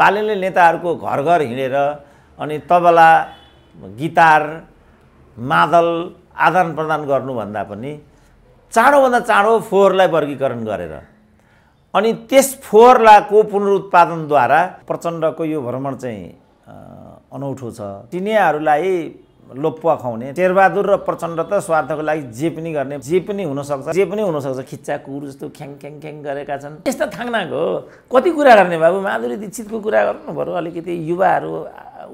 बालेनले नेताहरूको घर घर हिँडेर अनि तबला गिटार मादल आदान प्रदान गर्नुभन्दा पनि चाँडोभन्दा चाँडो फोहोरलाई वर्गीकरण गरेर अनि त्यस फोहोरलाको पुनरुत्पादनद्वारा प्रचण्डको यो भ्रमण चाहिँ अनौठो छ चिनियाहरूलाई लोप्वा खुवाउने शेरबहादुर र प्रचण्ड त स्वार्थको लागि जे पनि गर्ने जे पनि हुनसक्छ जे पनि हुनसक्छ खिच्चा कुर जस्तो ख्याङ ख्याङ ख्याङ गरेका छन् यस्तो थाङ्नाको कति कुरा गर्ने बाबु माधुरी दीक्षितको कुरा गर्नु पऱ्यो अलिकति युवाहरू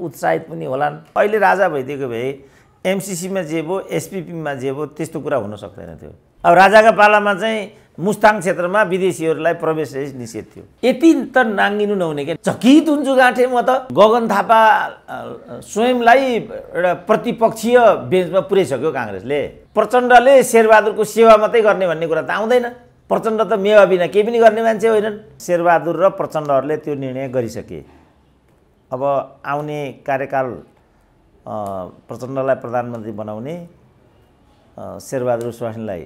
उत्साहित पनि होलान् अहिले राजा भइदिएको भए एमसिसीमा जे भयो एसपिपीमा जे भयो त्यस्तो कुरा हुन सक्दैन थियो अब राजाका पालामा चाहिँ मुस्ताङ क्षेत्रमा विदेशीहरूलाई प्रवेश निषेध थियो यति त नाङ्गिनु नहुने क्या चकित हुन्छु गाँठे म त गगन थापा स्वयंलाई एउटा प्रतिपक्षीय बेन्चमा पुर्याइसक्यो काङ्ग्रेसले प्रचण्डले शेरबहादुरको सेवा मात्रै गर्ने भन्ने कुरा त आउँदैन प्रचण्ड त मेवा बिना केही पनि गर्ने मान्छे होइनन् शेरबहादुर र प्रचण्डहरूले त्यो निर्णय गरिसके अब आउने कार्यकाल प्रचण्डलाई प्रधानमन्त्री बनाउने शेरबहादुर स्वास्नीलाई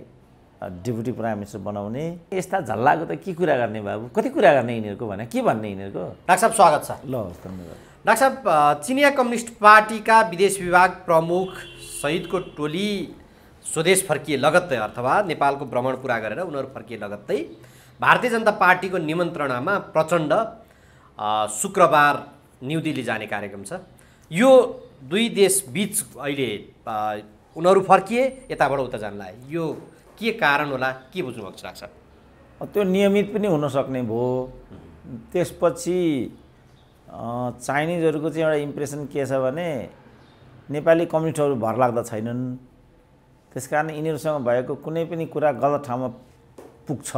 डेपुटी प्राइम मिनिस्टर बनाउने यस्ता झल्लाको त के कुरा गर्ने बाबु कति कुरा गर्ने यिनीहरूको भने के भन्ने यिनीहरूको डाक्टर साहब स्वागत छ ल धन्यवाद डाक्टर साहब चिनिया कम्युनिस्ट पार्टीका विदेश विभाग प्रमुख सहितको टोली स्वदेश फर्किए लगत्तै अथवा नेपालको भ्रमण पुरा गरेर उनीहरू फर्किए लगत्तै भारतीय जनता पार्टीको निमन्त्रणामा प्रचण्ड शुक्रबार न्यु दिल्ली जाने कार्यक्रम छ यो दुई देश बिच अहिले उनीहरू फर्किए यताबाट उता जान लाग्यो यो के कारण होला के बुझ्नुभएको छ लाग्छ त्यो नियमित पनि हुनसक्ने भयो त्यसपछि चाइनिजहरूको चाहिँ एउटा इम्प्रेसन के छ भने नेपाली कम्युनिस्टहरू लाग्दा छैनन् त्यस कारण यिनीहरूसँग भएको कुनै पनि कुरा गलत ठाउँमा पुग्छ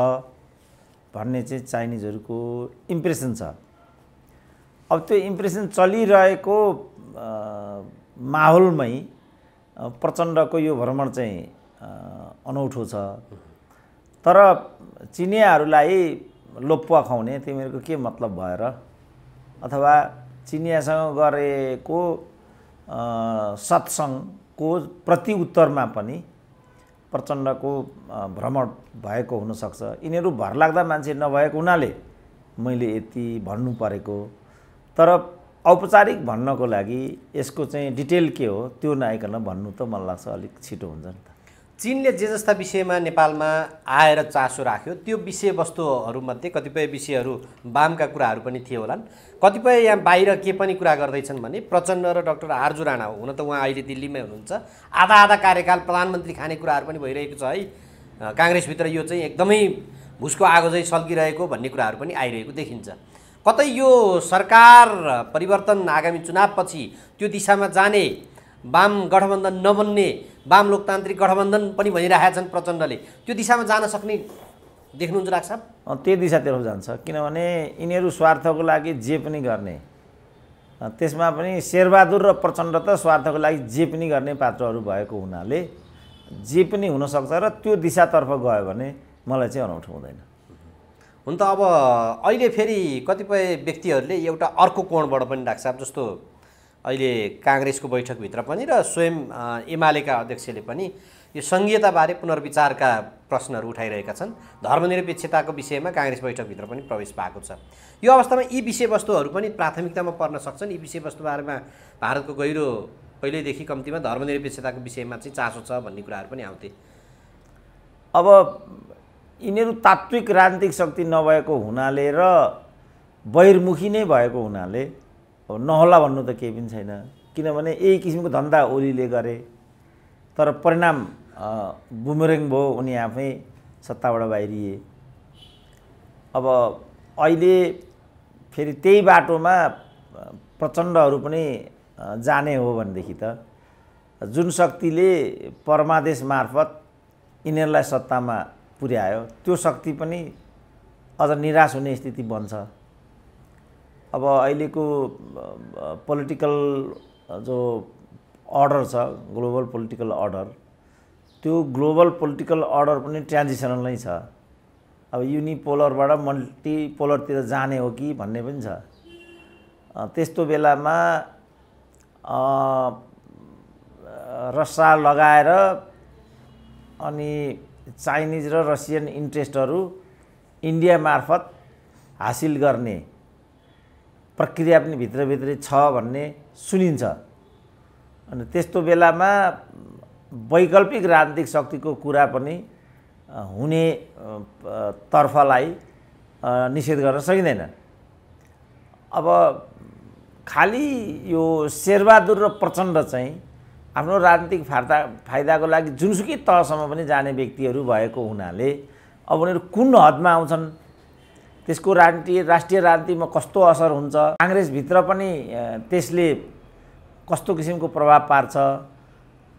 भन्ने चाहिँ चाइनिजहरूको इम्प्रेसन छ अब त्यो इम्प्रेसन चलिरहेको माहौलमै प्रचण्डको यो भ्रमण चाहिँ अनौठो छ तर चिनियाहरूलाई लोप्वा खुवाउने तिमीहरूको के मतलब भएर अथवा चिनियासँग गरेको सत्सङ्गको उत्तरमा पनि प्रचण्डको भ्रमण भएको हुनसक्छ यिनीहरू भरलाग्दा मान्छे नभएको हुनाले मैले यति भन्नु परेको तर औपचारिक भन्नको लागि यसको चाहिँ डिटेल के हो त्यो नआइकन भन्नु त मलाई लाग्छ अलिक छिटो हुन्छ नि त चिनले जे जस्ता विषयमा नेपालमा आएर चासो राख्यो त्यो विषयवस्तुहरूमध्ये कतिपय विषयहरू वामका कुराहरू पनि थिए होलान् कतिपय यहाँ बाहिर के पनि कुरा गर्दैछन् भने प्रचण्ड र डक्टर आर्जु राणा हो हुन त उहाँ अहिले दिल्लीमै हुनुहुन्छ आधा आधा कार्यकाल प्रधानमन्त्री खाने कुराहरू पनि भइरहेको छ है काङ्ग्रेसभित्र यो चाहिँ एकदमै भुसको आगो चाहिँ सल्किरहेको भन्ने कुराहरू पनि आइरहेको देखिन्छ कतै यो सरकार परिवर्तन आगामी चुनावपछि त्यो दिशामा जाने वाम गठबन्धन नबन्ने वाम लोकतान्त्रिक गठबन्धन पनि भनिरहेका छन् प्रचण्डले त्यो दिशामा जान सक्ने देख्नुहुन्छ साहब त्यो दिशातिर जान्छ किनभने यिनीहरू स्वार्थको लागि जे पनि गर्ने त्यसमा पनि शेरबहादुर र प्रचण्ड त स्वार्थको लागि जे पनि गर्ने पात्रहरू भएको हुनाले जे पनि हुनसक्छ र त्यो दिशातर्फ गयो भने मलाई चाहिँ अनौठो हुँदैन हुन त अब अहिले फेरि कतिपय व्यक्तिहरूले एउटा अर्को कोणबाट पनि राख्छ जस्तो अहिले काङ्ग्रेसको बैठकभित्र पनि र स्वयं एमालेका अध्यक्षले पनि यो सङ्घीयताबारे पुनर्विचारका प्रश्नहरू उठाइरहेका छन् धर्मनिरपेक्षताको विषयमा काङ्ग्रेस बैठकभित्र पनि प्रवेश पाएको छ यो अवस्थामा यी विषयवस्तुहरू पनि प्राथमिकतामा पर्न सक्छन् यी विषयवस्तुबारेमा भारतको गहिरो पहिल्यैदेखि कम्तीमा धर्मनिरपेक्षताको विषयमा चाहिँ चासो छ भन्ने कुराहरू पनि आउँथे अब यिनीहरू तात्विक राजनीतिक शक्ति नभएको हुनाले र बहिर्मुखी नै भएको हुनाले अब नहोला भन्नु त केही पनि छैन किनभने यही किसिमको धन्दा ओलीले गरे तर परिणाम बुमरेङ भयो उनी आफै सत्ताबाट बाहिरिए अब अहिले फेरि त्यही बाटोमा प्रचण्डहरू पनि जाने हो भनेदेखि त जुन शक्तिले परमादेश मार्फत यिनीहरूलाई सत्तामा पुर्यायो त्यो शक्ति पनि अझ निराश हुने स्थिति बन्छ अब अहिलेको पोलिटिकल जो अर्डर छ ग्लोबल पोलिटिकल अर्डर त्यो ग्लोबल पोलिटिकल अर्डर पनि ट्रान्जिसनल नै छ अब युनिपोलरबाट मल्टिपोलरतिर जाने हो कि भन्ने पनि छ त्यस्तो बेलामा रसा लगाएर अनि चाइनिज र रसियन इन्ट्रेस्टहरू इन्डिया मार्फत हासिल गर्ने प्रक्रिया पनि भित्रभित्रै छ भन्ने सुनिन्छ अनि त्यस्तो बेलामा वैकल्पिक राजनीतिक शक्तिको कुरा पनि हुने तर्फलाई निषेध गर्न सकिँदैन अब खालि यो शेरबहादुर र प्रचण्ड चाहिँ आफ्नो राजनीतिक फार्ता फाइदाको लागि जुनसुकै तहसम्म पनि जाने व्यक्तिहरू भएको हुनाले अब उनीहरू कुन हदमा आउँछन् त्यसको राजनीति राष्ट्रिय राजनीतिमा कस्तो असर हुन्छ काङ्ग्रेसभित्र पनि त्यसले कस्तो किसिमको प्रभाव पार्छ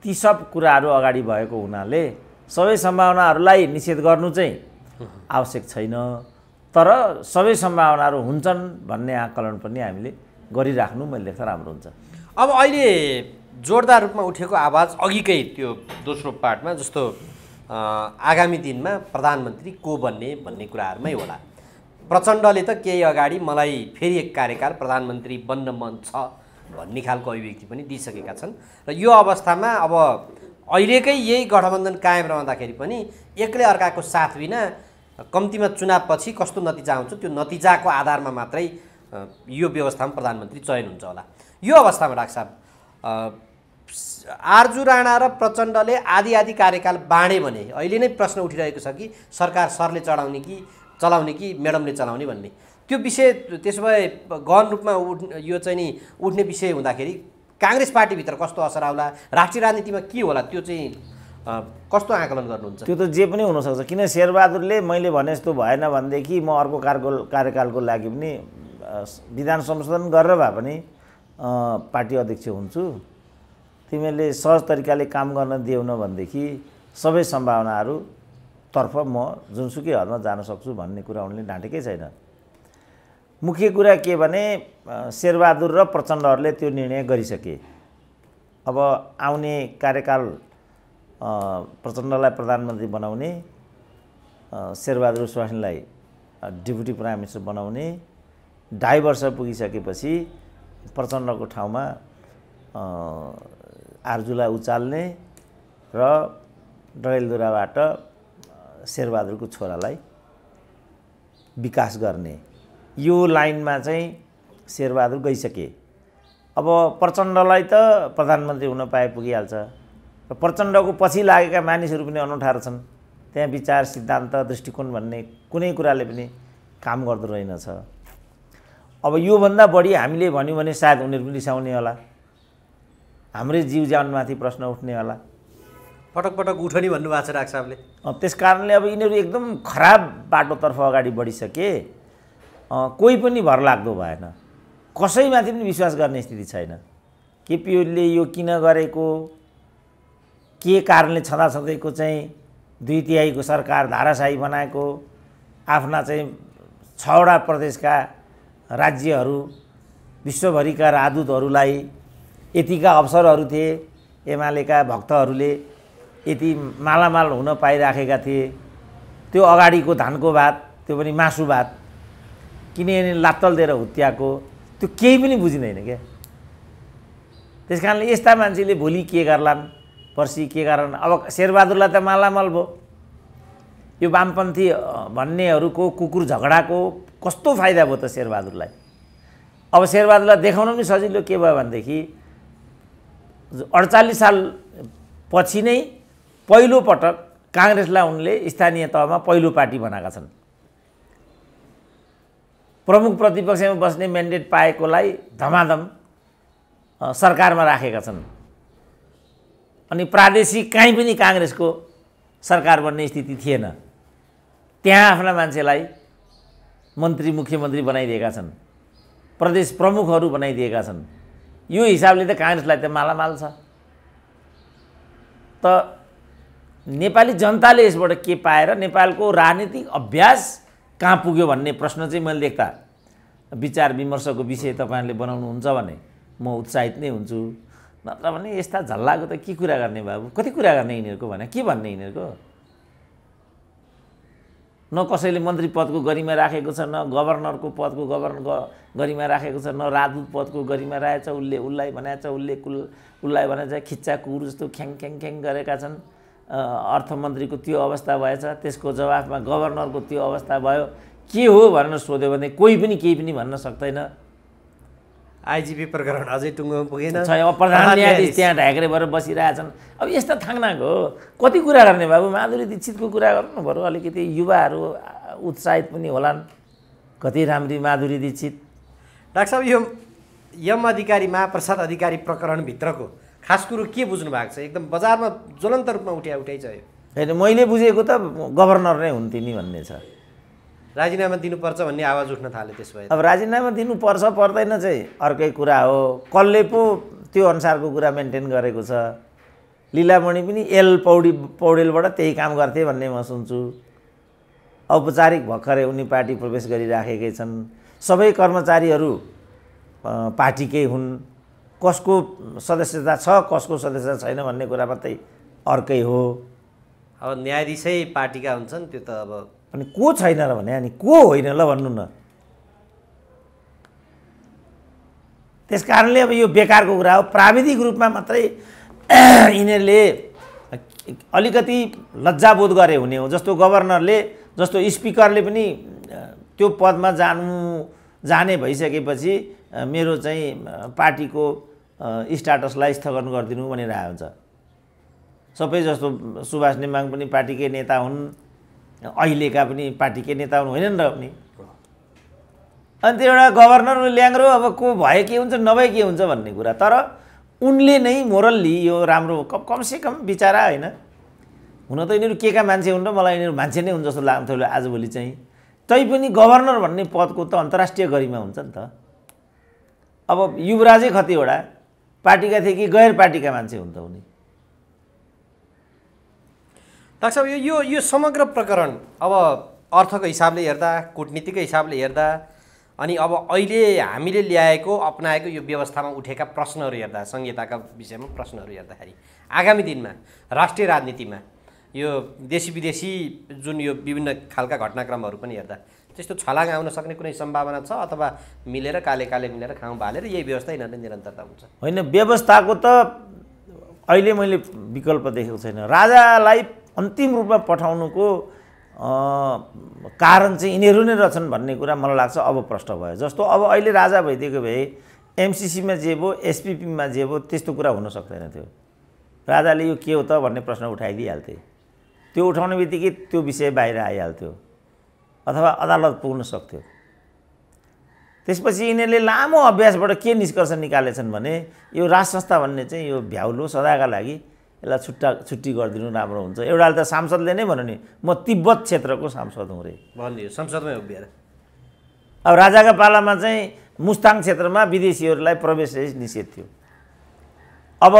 ती सब कुराहरू अगाडि भएको हुनाले सबै सम्भावनाहरूलाई निषेध गर्नु चाहिँ आवश्यक छैन तर सबै सम्भावनाहरू हुन्छन् भन्ने आकलन पनि हामीले गरिराख्नु मैले देख्दा राम्रो हुन्छ अब अहिले जोरदार रूपमा उठेको आवाज अघिकै त्यो दोस्रो पार्टमा जस्तो आगामी दिनमा प्रधानमन्त्री को बन्ने भन्ने कुराहरूमै होला प्रचण्डले त केही अगाडि मलाई फेरि एक कार्यकाल प्रधानमन्त्री बन्न मन छ भन्ने खालको अभिव्यक्ति पनि दिइसकेका छन् र यो अवस्थामा अब अहिलेकै यही गठबन्धन कायम रहँदाखेरि पनि एक्लै अर्काको साथ बिना कम्तीमा चुनावपछि कस्तो नतिजा आउँछ त्यो नतिजाको आधारमा मात्रै यो व्यवस्थामा प्रधानमन्त्री चयन हुन्छ होला यो अवस्थामा डाक्टर साहब आर्जु राणा र प्रचण्डले आदि आदि कार्यकाल बाँडे भने अहिले नै प्रश्न उठिरहेको छ कि सरकार सरले चढाउने कि चलाउने कि म्याडमले चलाउने भन्ने त्यो विषय त्यसो भए गहन रूपमा उठ यो चाहिँ नि उठ्ने विषय हुँदाखेरि काङ्ग्रेस पार्टीभित्र कस्तो असर आउला राष्ट्रिय राजनीतिमा के होला त्यो चाहिँ कस्तो आकलन गर्नुहुन्छ त्यो त जे पनि हुनसक्छ किन शेरबहादुरले मैले भने जस्तो भएन भनेदेखि म अर्को कारको कार्यकालको लागि पनि विधान संशोधन गरेर भए पनि पार्टी अध्यक्ष हुन्छु तिमीहरूले सहज तरिकाले काम गर्न देऊ भनेदेखि सबै सम्भावनाहरू तर्फ म जुनसुकै हदमा जान सक्छु भन्ने कुरा उनले ढाँटेकै छैन मुख्य कुरा के भने शेरबहादुर र प्रचण्डहरूले त्यो निर्णय गरिसके अब आउने कार्यकाल प्रचण्डलाई प्रधानमन्त्री बनाउने शेरबहादुर स्वासिनलाई डेपुटी प्राइम मिनिस्टर बनाउने ढाई वर्ष पुगिसकेपछि प्रचण्डको ठाउँमा आर्जुलाई उचाल्ने र डडेलधुराबाट शेरबहादुरको छोरालाई विकास गर्ने यो लाइनमा चाहिँ शेरबहादुर गइसके अब प्रचण्डलाई त प्रधानमन्त्री हुन पाए पुगिहाल्छ र प्रचण्डको पछि लागेका मानिसहरू पनि अनौठार छन् त्यहाँ विचार सिद्धान्त दृष्टिकोण भन्ने कुनै कुराले पनि काम गर्दो रहेनछ अब योभन्दा बढी हामीले भन्यौँ भने सायद उनीहरू पनि रिसाउने होला हाम्रै जीव ज्यानमाथि प्रश्न उठ्ने होला पटक पटक उठनी भन्नुभएको छ राख साहबले त्यस कारणले अब यिनीहरू एकदम खराब बाटोतर्फ अगाडि बढिसके कोही पनि भर लाग्दो भएन कसैमाथि पनि विश्वास गर्ने स्थिति छैन केपी ओलीले यो किन गरेको के कारणले छँदा छँदैको चाहिँ दुई तिहाईको सरकार धाराशाही बनाएको आफ्ना चाहिँ छवटा प्रदेशका राज्यहरू विश्वभरिका राजदूतहरूलाई यतिका अवसरहरू थिए एमालेका भक्तहरूले यति मालामाल हुन पाइराखेका थिए त्यो अगाडिको धानको भात त्यो पनि मासु भात किनभने लात्तल दिएर हुत्याएको त्यो केही पनि बुझिँदैन क्या त्यस कारणले यस्ता मान्छेले भोलि के गर्लान् पर्सि के गर्लान् अब शेरबहादुरलाई त मालामाल भयो यो वामपन्थी भन्नेहरूको कुकुर झगडाको कस्तो फाइदा भयो त शेरबहादुरलाई अब शेरबहादुरलाई देखाउन पनि सजिलो के भयो भनेदेखि अडचालिस साल पछि नै पहिलोपटक काङ्ग्रेसलाई उनले स्थानीय तहमा पहिलो पार्टी बनाएका छन् प्रमुख प्रतिपक्षमा बस्ने म्यान्डेट पाएकोलाई धमाधम सरकारमा राखेका छन् अनि प्रादेशिक काहीँ पनि काङ्ग्रेसको सरकार बन्ने स्थिति थिएन त्यहाँ आफ्ना मान्छेलाई मन्त्री मुख्यमन्त्री बनाइदिएका छन् प्रदेश प्रमुखहरू बनाइदिएका छन् यो हिसाबले त काङ्ग्रेसलाई त मालामाल छ त नेपाली जनताले यसबाट के पाएर नेपालको राजनीतिक अभ्यास कहाँ पुग्यो भन्ने प्रश्न चाहिँ मैले देख्दा विचार विमर्शको विषय तपाईँहरूले बनाउनुहुन्छ भने म उत्साहित नै हुन्छु नत्र भने यस्ता झल्लाको त के कुरा गर्ने बाबु कति कुरा गर्ने यिनीहरूको भने के भन्ने यिनीहरूको न कसैले मन्त्री पदको गरिमा राखेको छ न गभर्नरको पदको गभर्न गरिमा राखेको छ न राजदूत पदको गरिमा राखेको छ उसले उसलाई भनेछ उसले कुल उसलाई भनेछ खिच्चा कुर जस्तो ख्याङ ख्याङ ख्याङ गरेका छन् अर्थमन्त्रीको त्यो अवस्था भएछ त्यसको जवाफमा गभर्नरको त्यो अवस्था भयो के हो भनेर सोध्यो भने कोही पनि केही पनि भन्न सक्दैन आइजिपी प्रकरण अझै टुङ्गोमा पुगेन प्रधान न्यायाधीश त्यहाँ ढाक्रे भएर बसिरहेछन् अब यस्ता थाङ्नाको कति कुरा गर्ने बाबु माधुरी दीक्षितको कुरा गरौँ न बरु अलिकति युवाहरू उत्साहित पनि होलान् कति राम्री माधुरी दीक्षित डाक्टर साहब यो यम अधिकारी महाप्रसाद अधिकारी प्रकरणभित्रको खास कुरो के बुझ्नु भएको छ एकदम बजारमा ज्वलन्त रूपमा उठ्या यो होइन मैले बुझेको त गभर्नर नै हुन् नि भन्ने छ राजीनामा दिनुपर्छ भन्ने आवाज उठ्न थाल्यो त्यसो भए अब राजीनामा दिनुपर्छ पर्दैन चाहिँ अर्कै कुरा हो कसले पो त्यो अनुसारको कुरा मेन्टेन गरेको छ लिलामणि पनि एल पौडी पौडेलबाट त्यही काम गर्थे भन्ने म सुन्छु औपचारिक भर्खरै उनी पार्टी प्रवेश गरिराखेकै छन् सबै कर्मचारीहरू पार्टीकै हुन् कसको सदस्यता छ कसको सदस्यता छैन भन्ने कुरा मात्रै अर्कै हो अब न्यायाधीशै पार्टीका हुन्छन् त्यो त अब अनि को छैन र भने अनि को होइन ल भन्नु न त्यस कारणले अब यो बेकारको कुरा हो प्राविधिक रूपमा मात्रै यिनीहरूले अलिकति लज्जाबोध गरे हुने हो जस्तो गभर्नरले जस्तो स्पिकरले पनि त्यो पदमा जानु जाने भइसकेपछि मेरो चाहिँ पार्टीको स्टाटसलाई स्थगन गरिदिनु भनेर आएको हुन्छ सबै जस्तो सुभाष नेमाङ पनि पार्टीकै नेता हुन् अहिलेका पनि पार्टीकै नेता हुन् होइनन् र पनि अनि त्यो एउटा गभर्नर ल्याङ्रो अब को भए के हुन्छ नभए के हुन्छ भन्ने कुरा तर उनले नै मोरल्ली यो राम्रो कम कमसेकम बिचरा होइन हुन त यिनीहरू के का मान्छे हुन् र मलाई यिनीहरू मान्छे नै हुन् जस्तो लाग्थ्यो आजभोलि चाहिँ तैपनि गभर्नर भन्ने पदको त अन्तर्राष्ट्रिय गरिमा हुन्छ नि त अब युवराजै कतिवटा पार्टीका थिए कि गैर पार्टीका मान्छे हुन् त उनी डाक्टर साहब यो यो समग्र प्रकरण अब अर्थको हिसाबले हेर्दा कुटनीतिको हिसाबले हेर्दा अनि अब अहिले हामीले ल्याएको अप्नाएको यो व्यवस्थामा उठेका प्रश्नहरू हेर्दा संहिताका विषयमा प्रश्नहरू हेर्दाखेरि आगामी दिनमा राष्ट्रिय राजनीतिमा यो देशी विदेशी जुन यो विभिन्न खालका घटनाक्रमहरू पनि हेर्दा त्यस्तो छलाङ आउन सक्ने कुनै सम्भावना छ अथवा मिलेर काले काले मिलेर खाउँ भालेर यही व्यवस्था यिनीहरूले निरन्तरता हुन्छ होइन व्यवस्थाको त अहिले मैले विकल्प देखेको छैन राजालाई अन्तिम रूपमा पठाउनुको कारण चाहिँ यिनीहरू नै रहेछन् भन्ने कुरा मलाई लाग्छ अब प्रष्ट भयो जस्तो अब अहिले राजा भइदिएको भए एमसिसीमा जे भयो एसपिपीमा जे भयो त्यस्तो कुरा हुन सक्दैन थियो राजाले यो के हो त भन्ने प्रश्न उठाइदिइहाल्थे त्यो उठाउने बित्तिकै त्यो विषय बाहिर आइहाल्थ्यो अथवा अदालत पुग्न सक्थ्यो त्यसपछि यिनीहरूले लामो अभ्यासबाट के निष्कर्ष निकालेछन् भने यो राज संस्था भन्ने चाहिँ यो भ्याउलो सदाका लागि यसलाई छुट्टा छुट्टी गरिदिनु राम्रो हुन्छ एउटा त सांसदले नै भन्यो नि म तिब्बत क्षेत्रको सांसद हुँ रे भनिदियो संसदमै उभिएर अब राजाका पालामा चाहिँ मुस्ताङ क्षेत्रमा विदेशीहरूलाई प्रवेश निषेध थियो अब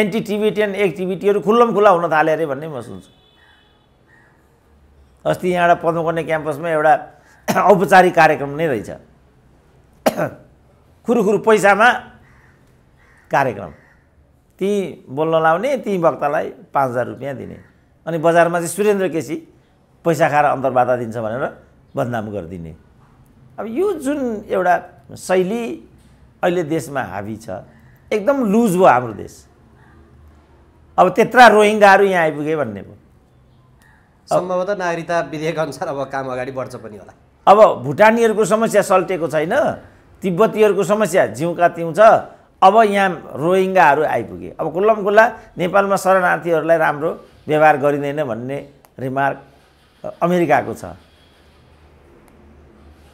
एन्टी एन्ड एक्टिभिटीहरू खुल्लम खुल्ला हुन थाले अरे भन्ने म सुन्छु अस्ति यहाँ यहाँबाट पद्मकन्या क्याम्पसमा एउटा औपचारिक कार्यक्रम नै रहेछ खुरुखुरु पैसामा कार्यक्रम ती बोल्न लाउने ती वक्तालाई पाँच हजार रुपियाँ दिने अनि बजारमा चाहिँ सुरेन्द्र केसी पैसा खाएर अन्तर्वार्ता दिन्छ भनेर बदनाम गरिदिने अब यो जुन एउटा शैली अहिले देशमा हाबी छ एकदम लुज भयो हाम्रो देश अब त्यत्रा रोहिङ्गाहरू यहाँ आइपुगे भन्ने भयो सम्भवतः नागरिकता विधेयक अनुसार अब काम अगाडि बढ्छ पनि होला अब भुटानीहरूको समस्या सल्टेको छैन तिब्बतीहरूको समस्या जिउका तिउँ छ अब यहाँ रोहिङ्गाहरू आइपुगे अब खुल्लम खुल्ला नेपालमा शरणार्थीहरूलाई राम्रो व्यवहार गरिँदैन भन्ने रिमार्क अमेरिकाको छ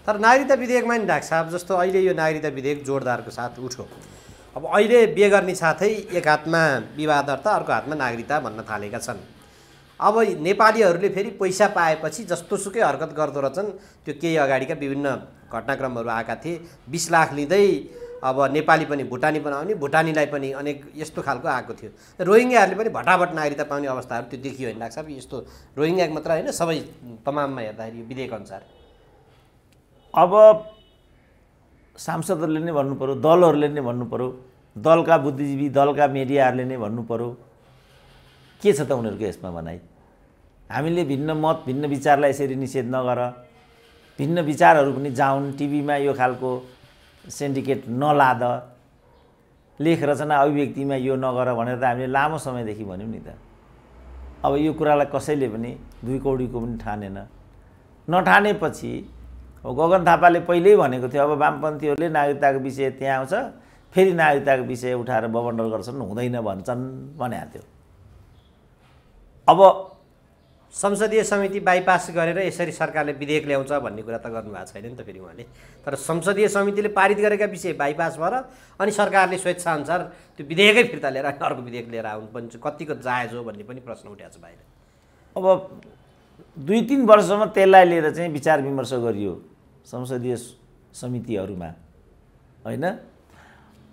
तर नागरिकता विधेयकमा नि डाक्टर साहब जस्तो अहिले यो नागरिकता विधेयक जोरदारको साथ उठ्यो अब अहिले बेगर्ने साथै एक हातमा विवादर्ता अर्को हातमा नागरिकता भन्न थालेका छन् अब नेपालीहरूले फेरि पैसा पाएपछि जस्तोसुकै हरकत गर्दो रहेछन् त्यो केही अगाडिका विभिन्न घटनाक्रमहरू आएका थिए बिस लाख लिँदै अब नेपाली पनि भुटानी बनाउने भुटानीलाई पनि अनेक यस्तो खालको आएको थियो रोहिङ्ग्याहरूले पनि भटाभट नागरिकता पाउने अवस्थाहरू त्यो देखियो भने लाग्छ यस्तो रोहिङ्ग्याको मात्र होइन सबै तमाममा हेर्दाखेरि यो विधेयक अनुसार अब सांसदहरूले नै भन्नु पऱ्यो दलहरूले नै भन्नु पऱ्यो दलका बुद्धिजीवी दलका मिडियाहरूले नै भन्नु पऱ्यो के छ त उनीहरूको यसमा भनाइ हामीले भिन्न मत भिन्न विचारलाई यसरी निषेध नगर भिन्न विचारहरू पनि जाउन् टिभीमा यो खालको सेन्डिकेट नलाद लेख रचना अभिव्यक्तिमा यो नगर भनेर त हामीले लामो समयदेखि भन्यौँ नि त अब यो कुरालाई कसैले पनि दुई कौडीको पनि ठानेन नठानेपछि अब गगन थापाले पहिल्यै भनेको थियो अब वामपन्थीहरूले नागरिकताको विषय त्यहाँ आउँछ फेरि नागरिकताको विषय उठाएर बबन्डल गर्छन् हुँदैन भन्छन् भनेको थियो अब संसदीय समिति बाइपास गरेर यसरी सरकारले विधेयक ल्याउँछ भन्ने कुरा त गर्नुभएको छैन नि त फेरि उहाँले तर संसदीय समितिले पारित गरेका विषय बाइपास भएर अनि सरकारले स्वेच्छाअनुसार त्यो विधेयकै फिर्ता लिएर अर्को विधेयक लिएर आउनु पनि कतिको जायज हो भन्ने पनि प्रश्न उठाएको छ बाहिर अब दुई तिन वर्षसम्म त्यसलाई लिएर चाहिँ विचार विमर्श गरियो संसदीय समितिहरूमा होइन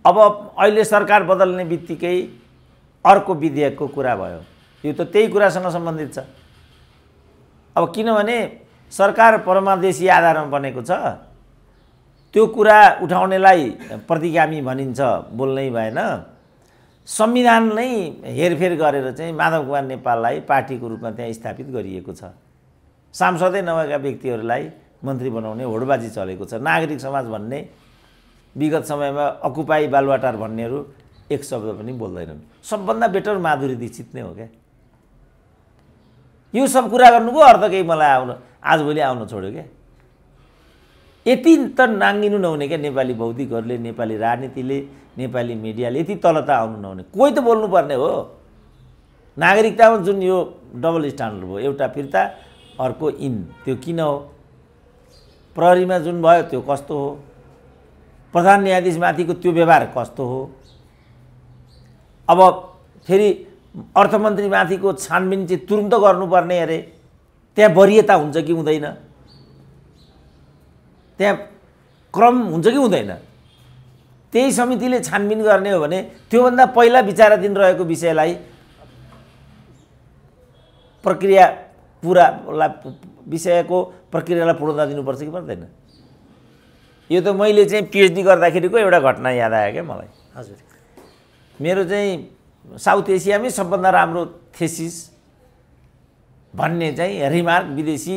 अब अहिले सरकार बदल्ने बित्तिकै अर्को विधेयकको कुरा भयो यो त त्यही कुरासँग सम्बन्धित छ अब किनभने सरकार परमादेशी आधारमा बनेको छ त्यो कुरा उठाउनेलाई प्रतिगामी भनिन्छ बोल्नै भएन संविधान नै हेरफेर गरेर चाहिँ माधव कुमार नेपाललाई पार्टीको रूपमा त्यहाँ स्थापित गरिएको छ सांसदै नभएका व्यक्तिहरूलाई मन्त्री बनाउने होडबाजी चलेको छ नागरिक समाज भन्ने विगत समयमा अकुपाई बालवाटार भन्नेहरू एक शब्द पनि बोल्दैनन् सबभन्दा बेटर माधुरी दीक्षित नै हो क्या यो सब कुरा गर्नुभयो अर्थ केही मलाई आउन आजभोलि आउन छोड्यो क्या यति त नाङ्गिनु नहुने क्या नेपाली बौद्धिकहरूले नेपाली राजनीतिले नेपाली मिडियाले यति तल त आउनु नहुने कोही त बोल्नुपर्ने हो नागरिकतामा जुन यो डबल स्ट्यान्डर्ड भयो एउटा फिर्ता अर्को इन त्यो किन हो प्रहरीमा जुन भयो त्यो कस्तो हो प्रधान न्यायाधीशमाथिको त्यो व्यवहार कस्तो हो अब फेरि अर्थमन्त्रीमाथिको छानबिन चाहिँ तुरुन्त गर्नुपर्ने अरे त्यहाँ वरियता हुन्छ कि हुँदैन त्यहाँ क्रम हुन्छ कि हुँदैन त्यही समितिले छानबिन गर्ने हो भने त्योभन्दा पहिला विचाराधीन रहेको विषयलाई प्रक्रिया पुरा विषयको प्रक्रियालाई पूर्णता दिनुपर्छ कि पर्दैन यो त मैले चाहिँ पिएचडी गर्दाखेरिको एउटा घटना याद आयो क्या मलाई हजुर मेरो चाहिँ साउथ एसियामै सबभन्दा राम्रो थेसिस भन्ने चाहिँ रिमार्क विदेशी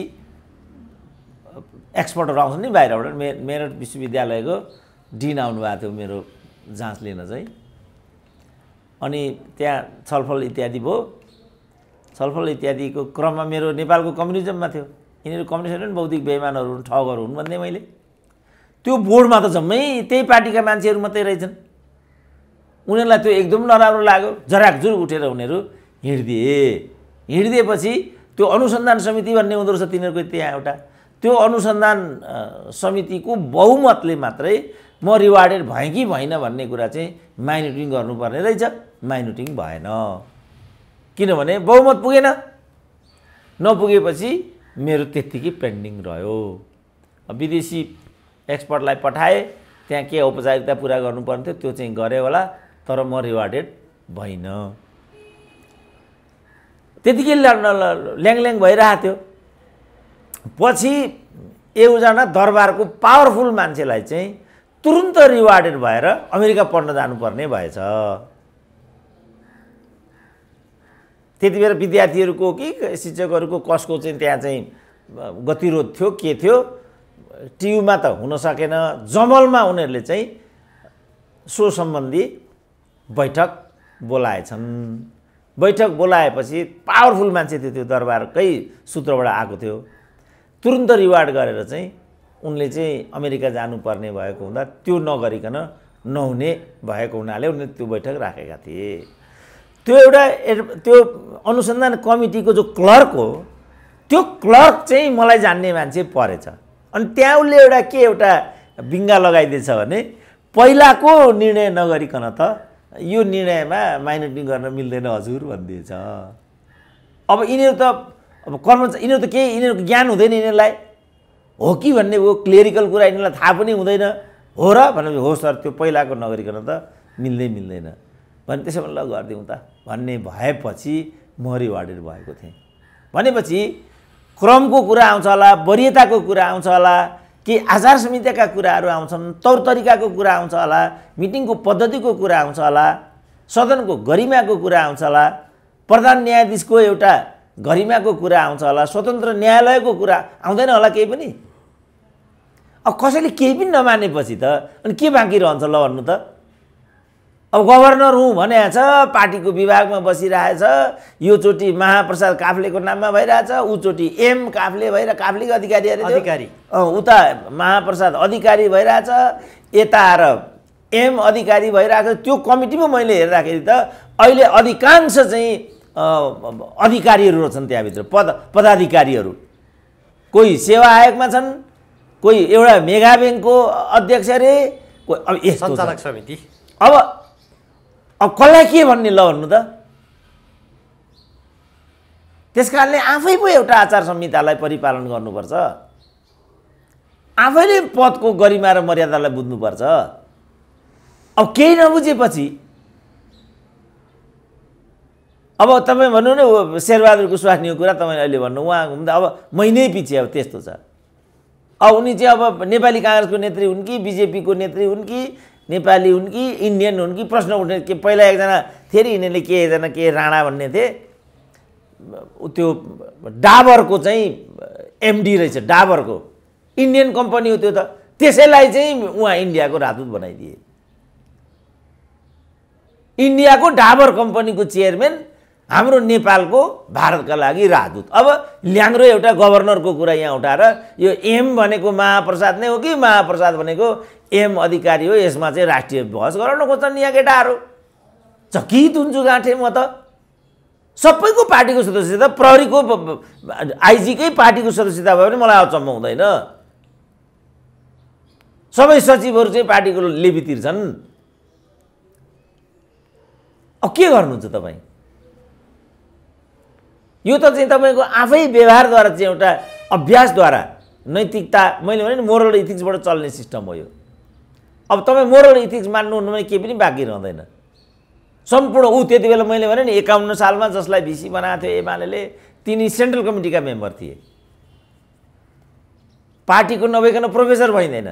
एक्सपर्टहरू आउँछन् नि बाहिरबाट मे मेरठ विश्वविद्यालयको डिन आउनुभएको थियो मेरो जाँच लिन चाहिँ अनि त्यहाँ छलफल इत्यादि भयो छलफल इत्यादिको क्रममा मेरो नेपालको कम्युनिजममा थियो यिनीहरू कम्युनिस्ट नि बौद्धिक बेमानहरू ठगहरू हुन् भन्दै मैले त्यो बोर्डमा त जम्मै त्यही पार्टीका मान्छेहरू मात्रै रहेछन् उनीहरूलाई त्यो एकदम नराम्रो लाग्यो जराकजुर उठेर उनीहरू हिँडिदिए हिँडिदिएपछि त्यो अनुसन्धान समिति भन्ने हुँदो रहेछ तिनीहरूको त्यहाँ एउटा त्यो अनुसन्धान समितिको बहुमतले मात्रै म रिवार्डेड भएँ कि भएन भन्ने कुरा चाहिँ माइन्युटिङ गर्नुपर्ने रहेछ माइन्युटिङ भएन किनभने बहुमत पुगेन नपुगेपछि मेरो त्यत्तिकै पेन्डिङ रह्यो विदेशी एक्सपर्टलाई पठाएँ त्यहाँ के औपचारिकता पुरा गर्नुपर्ने थियो त्यो चाहिँ गरेँ होला तर म रिवार्डेड भइनँ त्यतिकै ल्याङल्याङ भइरहेको थियो पछि एउजना दरबारको पावरफुल मान्छेलाई चाहिँ तुरुन्त रिवार्डेड भएर अमेरिका पढ्न जानुपर्ने भएछ त्यति बेला विद्यार्थीहरूको कि शिक्षकहरूको कसको चाहिँ त्यहाँ चाहिँ गतिरोध थियो के थियो टियुमा त हुन सकेन जमलमा उनीहरूले चाहिँ सो सम्बन्धी बैठक बोलाएछन् बैठक बोलाएपछि पावरफुल मान्छे थियो त्यो दरबारकै सूत्रबाट आएको थियो तुरुन्त रिवार्ड गरेर चाहिँ उनले चाहिँ अमेरिका जानुपर्ने भएको हुँदा त्यो नगरिकन नहुने भएको हुनाले उनले त्यो बैठक राखेका थिए त्यो एउटा त्यो अनुसन्धान कमिटीको जो क्लर्क हो त्यो क्लर्क चाहिँ मलाई जान्ने मान्छे परेछ अनि त्यहाँ उसले एउटा के एउटा बिङ्गा लगाइदिएछ भने पहिलाको निर्णय नगरिकन त यो निर्णयमा माइनोरिटी गर्न मिल्दैन हजुर भनिदिएछ अब यिनीहरू त अब कर्मचारी यिनीहरू त केही यिनीहरूको ज्ञान हुँदैन यिनीहरूलाई हो कि भन्ने हो क्लियरिकल कुरा यिनीहरूलाई थाहा पनि हुँदैन हो र भनेपछि हो सर त्यो पहिलाको नगरिकन त मिल्दै मिल्दैन भने त्यसो भने ल गरिदिउँ त भन्ने भएपछि म रिवार्डेड भएको थिएँ भनेपछि क्रमको कुरा आउँछ होला वरियताको कुरा आउँछ होला के आचार संहिताका कुराहरू आउँछन् तौर तरिकाको कुरा आउँछ होला मिटिङको पद्धतिको कुरा आउँछ होला सदनको गरिमाको कुरा आउँछ होला प्रधान न्यायाधीशको एउटा गरिमाको कुरा आउँछ होला स्वतन्त्र न्यायालयको कुरा आउँदैन होला केही पनि अब कसैले केही पनि नमानेपछि त अनि के बाँकी रहन्छ ल भन्नु त अब गभर्नर हुँ भनेको छ पार्टीको विभागमा बसिरहेछ योचोटि महाप्रसाद काफ्लेको नाममा भइरहेछ उचोटि एम काफ्ले भएर काफ्लेको अधिकारी अरे अधिकारी उता महाप्रसाद अधिकारी भइरहेछ यता आएर एम अधिकारी भइरहेको त्यो कमिटीमा मैले हेर्दाखेरि त अहिले अधिकांश चाहिँ अधिकारीहरू रहेछन् त्यहाँभित्र पद पदाधिकारीहरू कोही सेवा आयोगमा छन् कोही एउटा मेगा ब्याङ्कको अध्यक्ष अरे कोही अब सञ्चालक समिति अब अब कसलाई के भन्ने ल भन्नु त त्यस कारणले आफै पो एउटा आचार संहितालाई परिपालन गर्नुपर्छ आफैले पदको गरिमा र मर्यादालाई बुझ्नुपर्छ अब केही नबुझेपछि अब तपाईँ भन्नु न शेरबहादुर कुशवाहानीको कुरा तपाईँले अहिले भन्नु उहाँ हुँदा अब महिनै पछि अब त्यस्तो छ अब उनी चाहिँ अब नेपाली काङ्ग्रेसको नेत्री हुन् कि बिजेपीको नेत्री हुन् कि नेपाली हुन् कि इन्डियन हुन् कि प्रश्न उठ्ने के पहिला एकजना फेरि यिनीहरूले के एकजना के राणा भन्ने थिए त्यो डाबरको चाहिँ एमडी रहेछ डाबरको इन्डियन कम्पनी हो त्यो त त्यसैलाई चाहिँ उहाँ इन्डियाको राजदूत बनाइदिए इन्डियाको डाबर कम्पनीको चेयरम्यान हाम्रो नेपालको भारतका लागि राजदूत अब ल्याङ्रो एउटा गभर्नरको कुरा यहाँ उठाएर यो एम भनेको महाप्रसाद नै हो कि महाप्रसाद भनेको एम अधिकारी हो यसमा चाहिँ राष्ट्रिय बहस गराउन खोज्छन् यहाँ केटाहरू चकित हुन्छु गाँठे म त सबैको पार्टीको सदस्यता प्रहरीको आइजीकै पार्टीको सदस्यता भयो भने मलाई अचम्म हुँदैन सबै सचिवहरू चाहिँ पार्टीको लेबी तिर्छन् अब के गर्नुहुन्छ तपाईँ यो त चाहिँ तपाईँको आफै व्यवहारद्वारा चाहिँ एउटा अभ्यासद्वारा नैतिकता मैले भने मोरल इथिक्सबाट चल्ने सिस्टम हो यो अब तपाईँ मोरल इथिक्स मान्नुहुन्न भने केही पनि बाँकी रहँदैन सम्पूर्ण ऊ त्यति बेला मैले भने नि एकाउन्न सालमा जसलाई भिसी बनाएको थियो एमाले तिनी सेन्ट्रल कमिटीका मेम्बर थिए पार्टीको नभइकन प्रोफेसर भइँदैन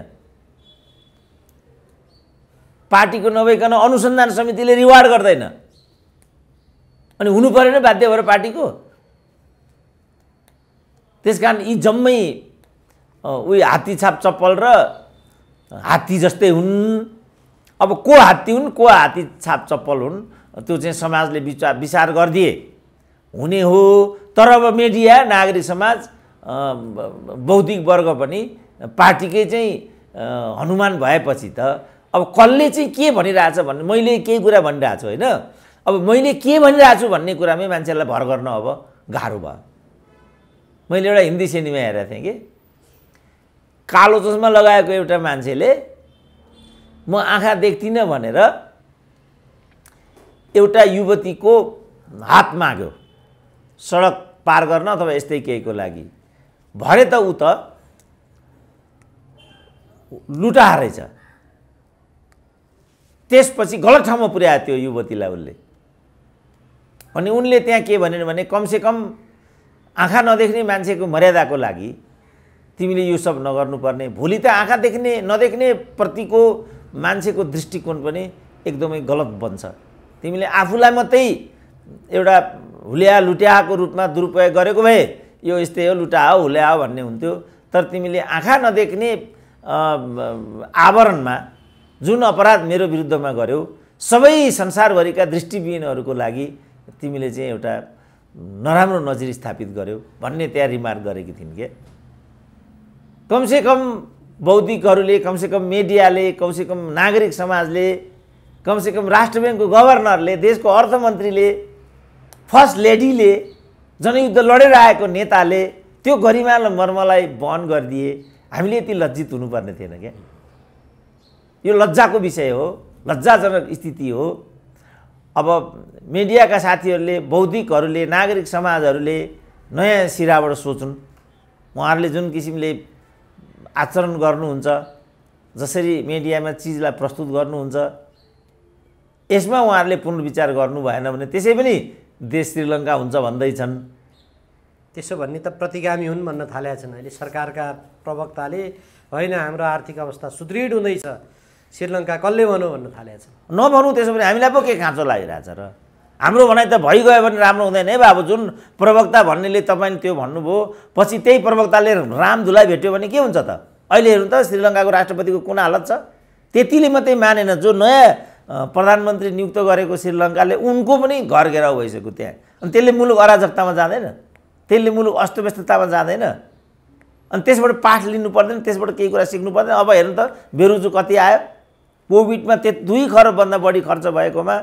पार्टीको नभइकन अनुसन्धान समितिले रिवार्ड गर्दैन अनि हुनु परेन बाध्य भएर पार्टीको त्यस कारण यी जम्मै उयो हात्ती छाप चप्पल र हात्ती जस्तै हुन् अब को हात्ती हुन् को हात्ती छाप चप्पल हुन् त्यो चाहिँ समाजले विचार विचार गरिदिए हुने हो तर अब मिडिया नागरिक समाज बौद्धिक वर्ग पनि पार्टीकै चाहिँ हनुमान भएपछि त अब कसले चाहिँ के भनिरहेछ भन्ने मैले केही कुरा छु होइन अब मैले के भनिरहेको छु भन्ने कुरामै मान्छेलाई भर गर्न अब गाह्रो भयो मैले एउटा हिन्दी सिनेमा हेरेको थिएँ कि कालो चस्मा लगाएको एउटा मान्छेले म आँखा देख्दिनँ भनेर एउटा युवतीको हात माग्यो सडक पार गर्न अथवा यस्तै केहीको लागि भरे त ऊ त लुटा रहेछ त्यसपछि गलत ठाउँमा पुर्यायो त्यो युवतीलाई उसले अनि उनले त्यहाँ के भने कमसेकम आँखा नदेख्ने मान्छेको मर्यादाको लागि तिमीले यो सब नगर्नुपर्ने भोलि त आँखा देख्ने नदेख्ने प्रतिको मान्छेको दृष्टिकोण पनि एकदमै गलत बन्छ तिमीले आफूलाई मात्रै एउटा हुल्या लुट्याको रूपमा दुरुपयोग गरेको भए यो यस्तै हो लुटा हो हुल्या हो भन्ने हुन्थ्यो तर तिमीले आँखा नदेख्ने आवरणमा जुन अपराध मेरो विरुद्धमा गर्यौ सबै संसारभरिका दृष्टिबिनहरूको लागि तिमीले चाहिँ एउटा नराम्रो नजिर स्थापित गर्यौ भन्ने त्यहाँ रिमार्क गरेकी थिइन् क्या कमसेकम बौद्धिकहरूले कमसेकम मिडियाले कमसेकम नागरिक समाजले कमसेकम राष्ट्र ब्याङ्कको गभर्नरले देशको अर्थमन्त्रीले फर्स्ट लेडीले जनयुद्ध लडेर आएको नेताले त्यो गरिमा मर्मलाई बहन गरिदिए हामीले यति लज्जित हुनुपर्ने थिएन क्या यो लज्जाको विषय हो लज्जाजनक स्थिति हो अब मिडियाका साथीहरूले बौद्धिकहरूले नागरिक समाजहरूले नयाँ सिराबाट सोच्नु उहाँहरूले जुन किसिमले आचरण गर्नुहुन्छ जसरी मिडियामा चिजलाई प्रस्तुत गर्नुहुन्छ यसमा उहाँहरूले पुनर्विचार गर्नु भएन भने त्यसै पनि देश श्रीलङ्का हुन्छ भन्दैछन् त्यसो भन्ने त प्रतिगामी हुन् भन्न थालेका छन् अहिले सरकारका प्रवक्ताले होइन हाम्रो आर्थिक अवस्था सुदृढ हुँदैछ श्रीलङ्का कसले भनौँ भन्न थालेका छन् नभनौँ त्यसो भने हामीलाई पो के खाँचो लागिरहेछ र हाम्रो भनाइ त भइगयो भने राम्रो हुँदैन है बाबु जुन प्रवक्ता भन्नेले तपाईँले त्यो भन्नुभयो पछि त्यही प्रवक्ताले रामधुलाई भेट्यो भने के हुन्छ त अहिले हेर्नु त श्रीलङ्काको राष्ट्रपतिको कुन हालत छ त्यतिले मात्रै मानेन जो नयाँ प्रधानमन्त्री नियुक्त गरेको श्रीलङ्काले उनको पनि घर घेराउ भइसक्यो त्यहाँ अनि त्यसले मुलुक अराजकतामा जाँदैन त्यसले मुलुक अस्तव्यस्ततामा जाँदैन अनि त्यसबाट पाठ लिनु पर्दैन त्यसबाट केही कुरा सिक्नु पर्दैन अब हेर्नु त बेरुजु कति आयो कोभिडमा त्यो दुई खरबभन्दा बढी खर्च भएकोमा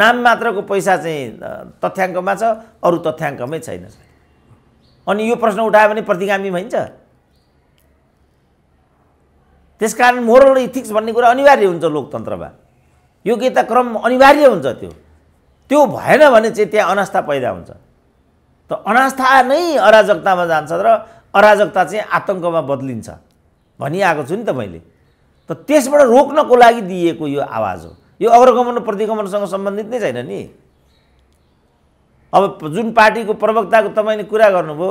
नाम मात्रको पैसा चाहिँ तथ्याङ्कमा छ अरू तथ्याङ्कमै छैन अनि यो प्रश्न उठायो भने प्रतिगामी भइन्छ त्यसकारण मोरल इथिक्स भन्ने कुरा अनिवार्य हुन्छ लोकतन्त्रमा योग्यता क्रम अनिवार्य हुन्छ त्यो त्यो भएन भने चाहिँ त्यहाँ अनास्था पैदा हुन्छ त अनास्था नै अराजकतामा जान्छ र अराजकता चाहिँ आतङ्कमा बद्लिन्छ भनिआएको छु नि त मैले त त्यसबाट रोक्नको लागि दिएको यो आवाज हो यो अग्रगमन प्रतिगमनसँग सम्बन्धित नै छैन नि अब जुन पार्टीको प्रवक्ताको तपाईँले कुरा गर्नुभयो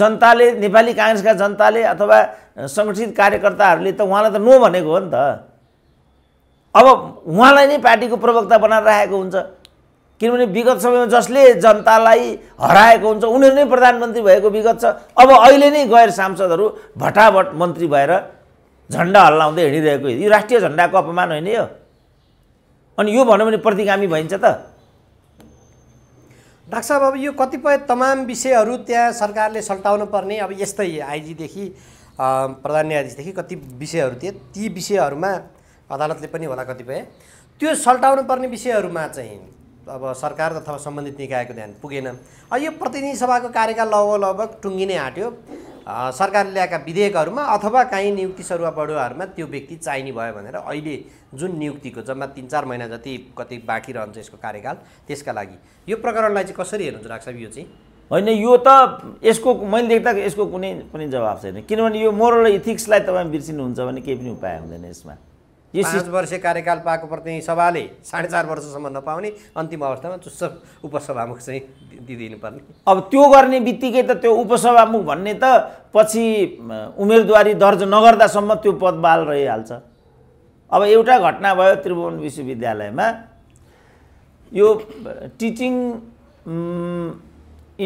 जनताले नेपाली काङ्ग्रेसका जनताले अथवा सङ्गठित कार्यकर्ताहरूले त उहाँलाई त नो भनेको हो नि त अब उहाँलाई नै पार्टीको प्रवक्ता बनाएर राखेको हुन्छ किनभने विगत समयमा जसले जनतालाई हराएको हुन्छ उनीहरू नै प्रधानमन्त्री भएको विगत छ अब अहिले नै गैर सांसदहरू भटाभट मन्त्री भएर झन्डा हल्लाउँदै हिँडिरहेको यो राष्ट्रिय झन्डाको अपमान होइन यो अनि यो भनौँ भने प्रतिगामी भइन्छ त डाक्टर साहब अब यो कतिपय तमाम विषयहरू त्यहाँ सरकारले सल्टाउनु पर्ने अब यस्तै आइजीदेखि प्रधान न्यायाधीशदेखि कति विषयहरू थिए ती विषयहरूमा अदालतले पनि होला कतिपय त्यो सल्टाउनु पर्ने विषयहरूमा चाहिँ अब सरकार अथवा सम्बन्धित निकायको ध्यान पुगेन यो प्रतिनिधि सभाको कार्यकाल लगभग लगभग नै आँट्यो सरकारले ल्याएका विधेयकहरूमा अथवा काहीँ नियुक्ति सरुवा बढुवाहरूमा त्यो व्यक्ति चाहिने भयो भनेर अहिले जुन नियुक्तिको जम्मा तिन चार महिना जति कति बाँकी रहन्छ यसको कार्यकाल त्यसका लागि यो प्रकरणलाई चाहिँ कसरी हेर्नुहुन्छ राख्छ यो चाहिँ होइन यो त यसको मैले देख्दा यसको कुनै पनि जवाब छैन किनभने यो मोरल इथिक्सलाई तपाईँ बिर्सिनुहुन्छ भने केही पनि उपाय हुँदैन यसमा यो पाँच वर्ष कार्यकाल पाएको प्रतिनिधि सभाले साढे चार वर्षसम्म नपाउने अन्तिम अवस्थामा चुस्प उपसभामुख चाहिँ दिइदिनुपर्ने अब त्यो गर्ने बित्तिकै त त्यो उपसभामुख भन्ने त पछि उम्मेदवारी दर्ज नगर्दासम्म त्यो पद बाल रहिहाल्छ अब एउटा घटना भयो त्रिभुवन विश्वविद्यालयमा यो टिचिङ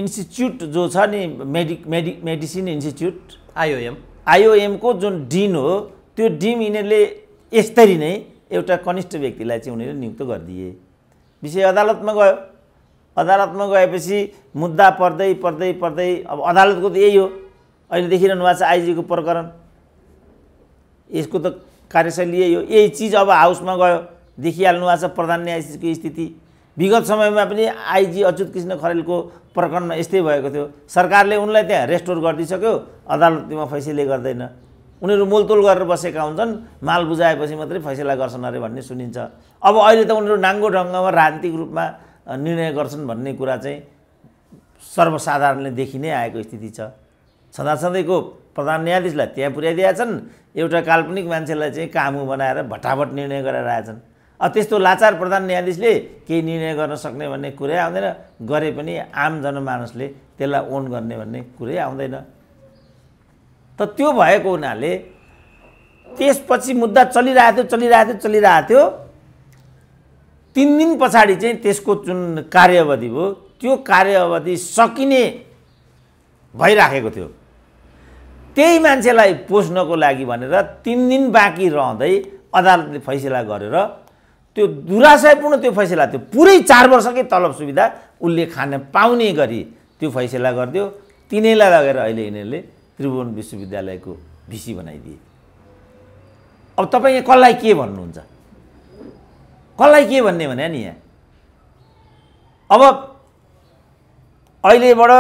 इन्स्टिच्युट जो छ नि मेडि मेडि मेडिसिन इन्स्टिच्युट आइओएम आइओएमको जुन डिन हो त्यो डिन यिनीहरूले यस्तरी नै एउटा कनिष्ठ व्यक्तिलाई चाहिँ उनीहरूले नियुक्त गरिदिए विषय अदालतमा गयो अदालतमा गएपछि मुद्दा पर्दै पर्दै पर्दै अब अदालतको त यही हो अहिले देखिरहनु भएको छ आइजीको प्रकरण यसको त कार्यशैली यही हो यही चिज अब हाउसमा गयो देखिहाल्नु भएको छ प्रधान न्यायाधीशको स्थिति विगत समयमा पनि आइजी अच्युत कृष्ण खरेलको प्रकरणमा यस्तै भएको थियो सरकारले उनलाई त्यहाँ रेस्टोर गरिदिइसक्यो अदालतमा फैसले गर्दैन उनीहरू मोलतोल गरेर बसेका हुन्छन् माल बुझाएपछि मात्रै फैसला गर्छन् अरे भन्ने सुनिन्छ अब अहिले त उनीहरू नाङ्गो ढङ्गमा राजनीतिक रूपमा निर्णय गर्छन् भन्ने कुरा चाहिँ सर्वसाधारणले देखि नै आएको स्थिति छ सधैँ सधैँको प्रधान न्यायाधीशलाई त्यहाँ पुर्याइदिएका छन् एउटा काल्पनिक मान्छेलाई चाहिँ कामु बनाएर भटाभट निर्णय गराएर आएछन् अब त्यस्तो लाचार प्रधान न्यायाधीशले केही निर्णय गर्न सक्ने भन्ने कुरै आउँदैन गरे पनि आम जनमानसले त्यसलाई ओन गर्ने भन्ने कुरै आउँदैन त त्यो भएको हुनाले त्यसपछि मुद्दा चलिरहेको थियो चलिरहेको थियो चलिरहेको थियो तिन दिन पछाडि चाहिँ त्यसको जुन कार्यावधि भयो त्यो कार्य अवधि सकिने भइराखेको थियो त्यही मान्छेलाई पोस्नको लागि भनेर तिन दिन बाँकी रहँदै अदालतले फैसला गरेर त्यो दुराशयपूर्ण त्यो फैसला थियो पुरै चार वर्षकै तलब सुविधा उसले खान पाउने गरी त्यो फैसला गरिदियो तिनैलाई लगेर अहिले यिनीहरूले त्रिभुवन विश्वविद्यालयको भिसी बनाइदिए अब तपाईँ यहाँ कसलाई के भन्नुहुन्छ कसलाई के भन्ने भने नि यहाँ अब अहिलेबाट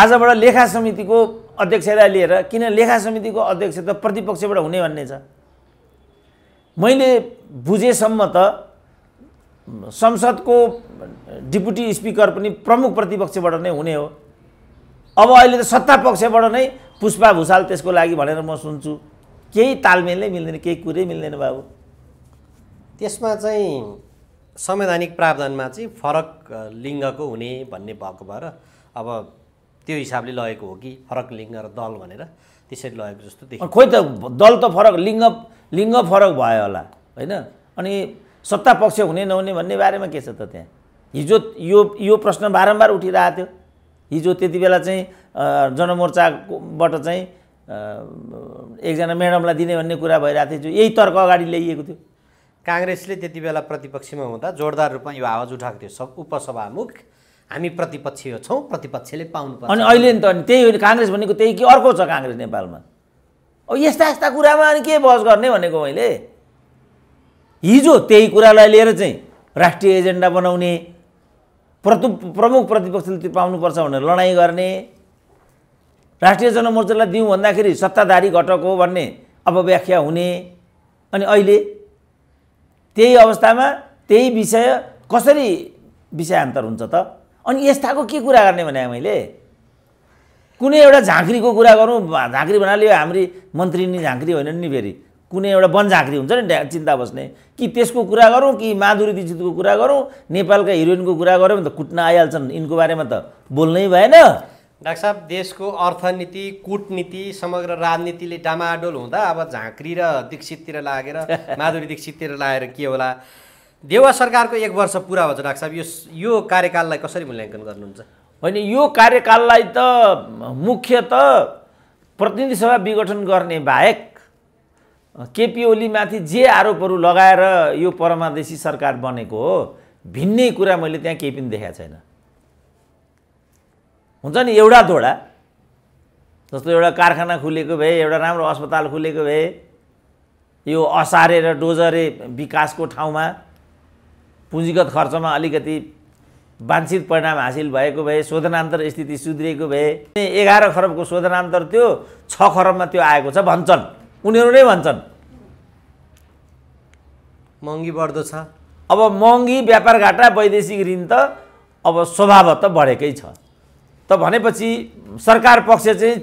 आजबाट लेखा समितिको अध्यक्षलाई लिएर किन लेखा समितिको अध्यक्ष त प्रतिपक्षबाट हुने भन्ने छ मैले बुझेसम्म त संसदको डिपुटी स्पिकर पनि प्रमुख प्रतिपक्षबाट नै हुने हो अब अहिले त सत्ता पक्षबाट नै पुष्पा भूषाल त्यसको लागि भनेर म सुन्छु केही तालमेलै मिल्दैन केही कुरै मिल्दैन बाबु त्यसमा चाहिँ संवैधानिक प्रावधानमा चाहिँ फरक लिङ्गको हुने भन्ने भएको भएर अब त्यो हिसाबले लगेको हो कि फरक लिङ्ग र दल भनेर त्यसरी लगेको जस्तो देखियो खोइ त दल त फरक लिङ्ग लिङ्ग फरक भयो होला होइन अनि सत्ता पक्ष हुने नहुने भन्ने बारेमा के छ त त्यहाँ हिजो यो यो प्रश्न बारम्बार उठिरहेको थियो हिजो त्यति बेला चाहिँ जनमोर्चाबाट चाहिँ एकजना म्याडमलाई दिने भन्ने कुरा भइरहेको थियो यही तर्क अगाडि ल्याइएको थियो काङ्ग्रेसले त्यति बेला प्रतिपक्षमा हुँदा जोरदार रूपमा यो आवाज उठाएको थियो सब उपसभामुख हामी प्रतिपक्षीय छौँ प्रतिपक्षले पाउनु पर्छ अनि अहिले नि त अनि त्यही हो काङ्ग्रेस भनेको त्यही कि अर्को छ काङ्ग्रेस नेपालमा अब यस्ता यस्ता कुरामा अनि के बहस गर्ने भनेको मैले हिजो त्यही कुरालाई लिएर चाहिँ राष्ट्रिय एजेन्डा बनाउने प्रतु प्रमुख प्रतिपक्षले त्यो पाउनुपर्छ भनेर लडाइँ गर्ने राष्ट्रिय जनमोर्चालाई दिउँ भन्दाखेरि सत्ताधारी घटक हो भन्ने अपव्याख्या हुने अनि अहिले त्यही अवस्थामा त्यही विषय कसरी विषयान्तर हुन्छ त अनि यस्ताको के कुरा गर्ने भने मैले कुनै एउटा झाँक्रीको कुरा गरौँ झाँक्री भन्नाले यो हाम्री मन्त्री नि झाँक्री होइन नि फेरि कुनै एउटा वन झाँक्री हुन्छ नि चिन्ता बस्ने कि त्यसको कुरा गरौँ कि माधुरी दीक्षितको कुरा गरौँ नेपालका हिरोइनको कुरा गरौँ भने त कुट्न आइहाल्छन् यिनको बारेमा त बोल्नै भएन डाक्टर साहब देशको अर्थनीति कुटनीति समग्र राजनीतिले डामाडोल हुँदा अब झाँक्री र दीक्षिततिर लागेर माधुरी दीक्षिततिर लागेर के होला देवा सरकारको एक वर्ष पुरा भयो डाक्टर साहब यो यो कार्यकाललाई कसरी मूल्याङ्कन गर्नुहुन्छ होइन यो कार्यकाललाई त मुख्यत प्रतिनिधि सभा विघटन गर्ने बाहेक केपी ओलीमाथि जे आरोपहरू लगाएर यो परमादेशी सरकार बनेको हो भिन्नै कुरा मैले त्यहाँ केही पनि देखाएको छैन हुन्छ नि एउटा दोडा जस्तो एउटा कारखाना खुलेको भए एउटा राम्रो अस्पताल खुलेको भए यो असारे र डोजरे विकासको ठाउँमा पुँजीगत खर्चमा अलिकति वाञ्छित परिणाम हासिल भएको भए शोधनान्तर स्थिति सुध्रिएको भए एघार खरबको शोधनान्तर त्यो छ खरबमा त्यो आएको छ भन्छन् उनीहरू नै भन्छन् महँगी बढ्दो छ अब महँगी व्यापार घाटा वैदेशिक ऋण त अब स्वभावत बढेकै छ त भनेपछि सरकार पक्ष चाहिँ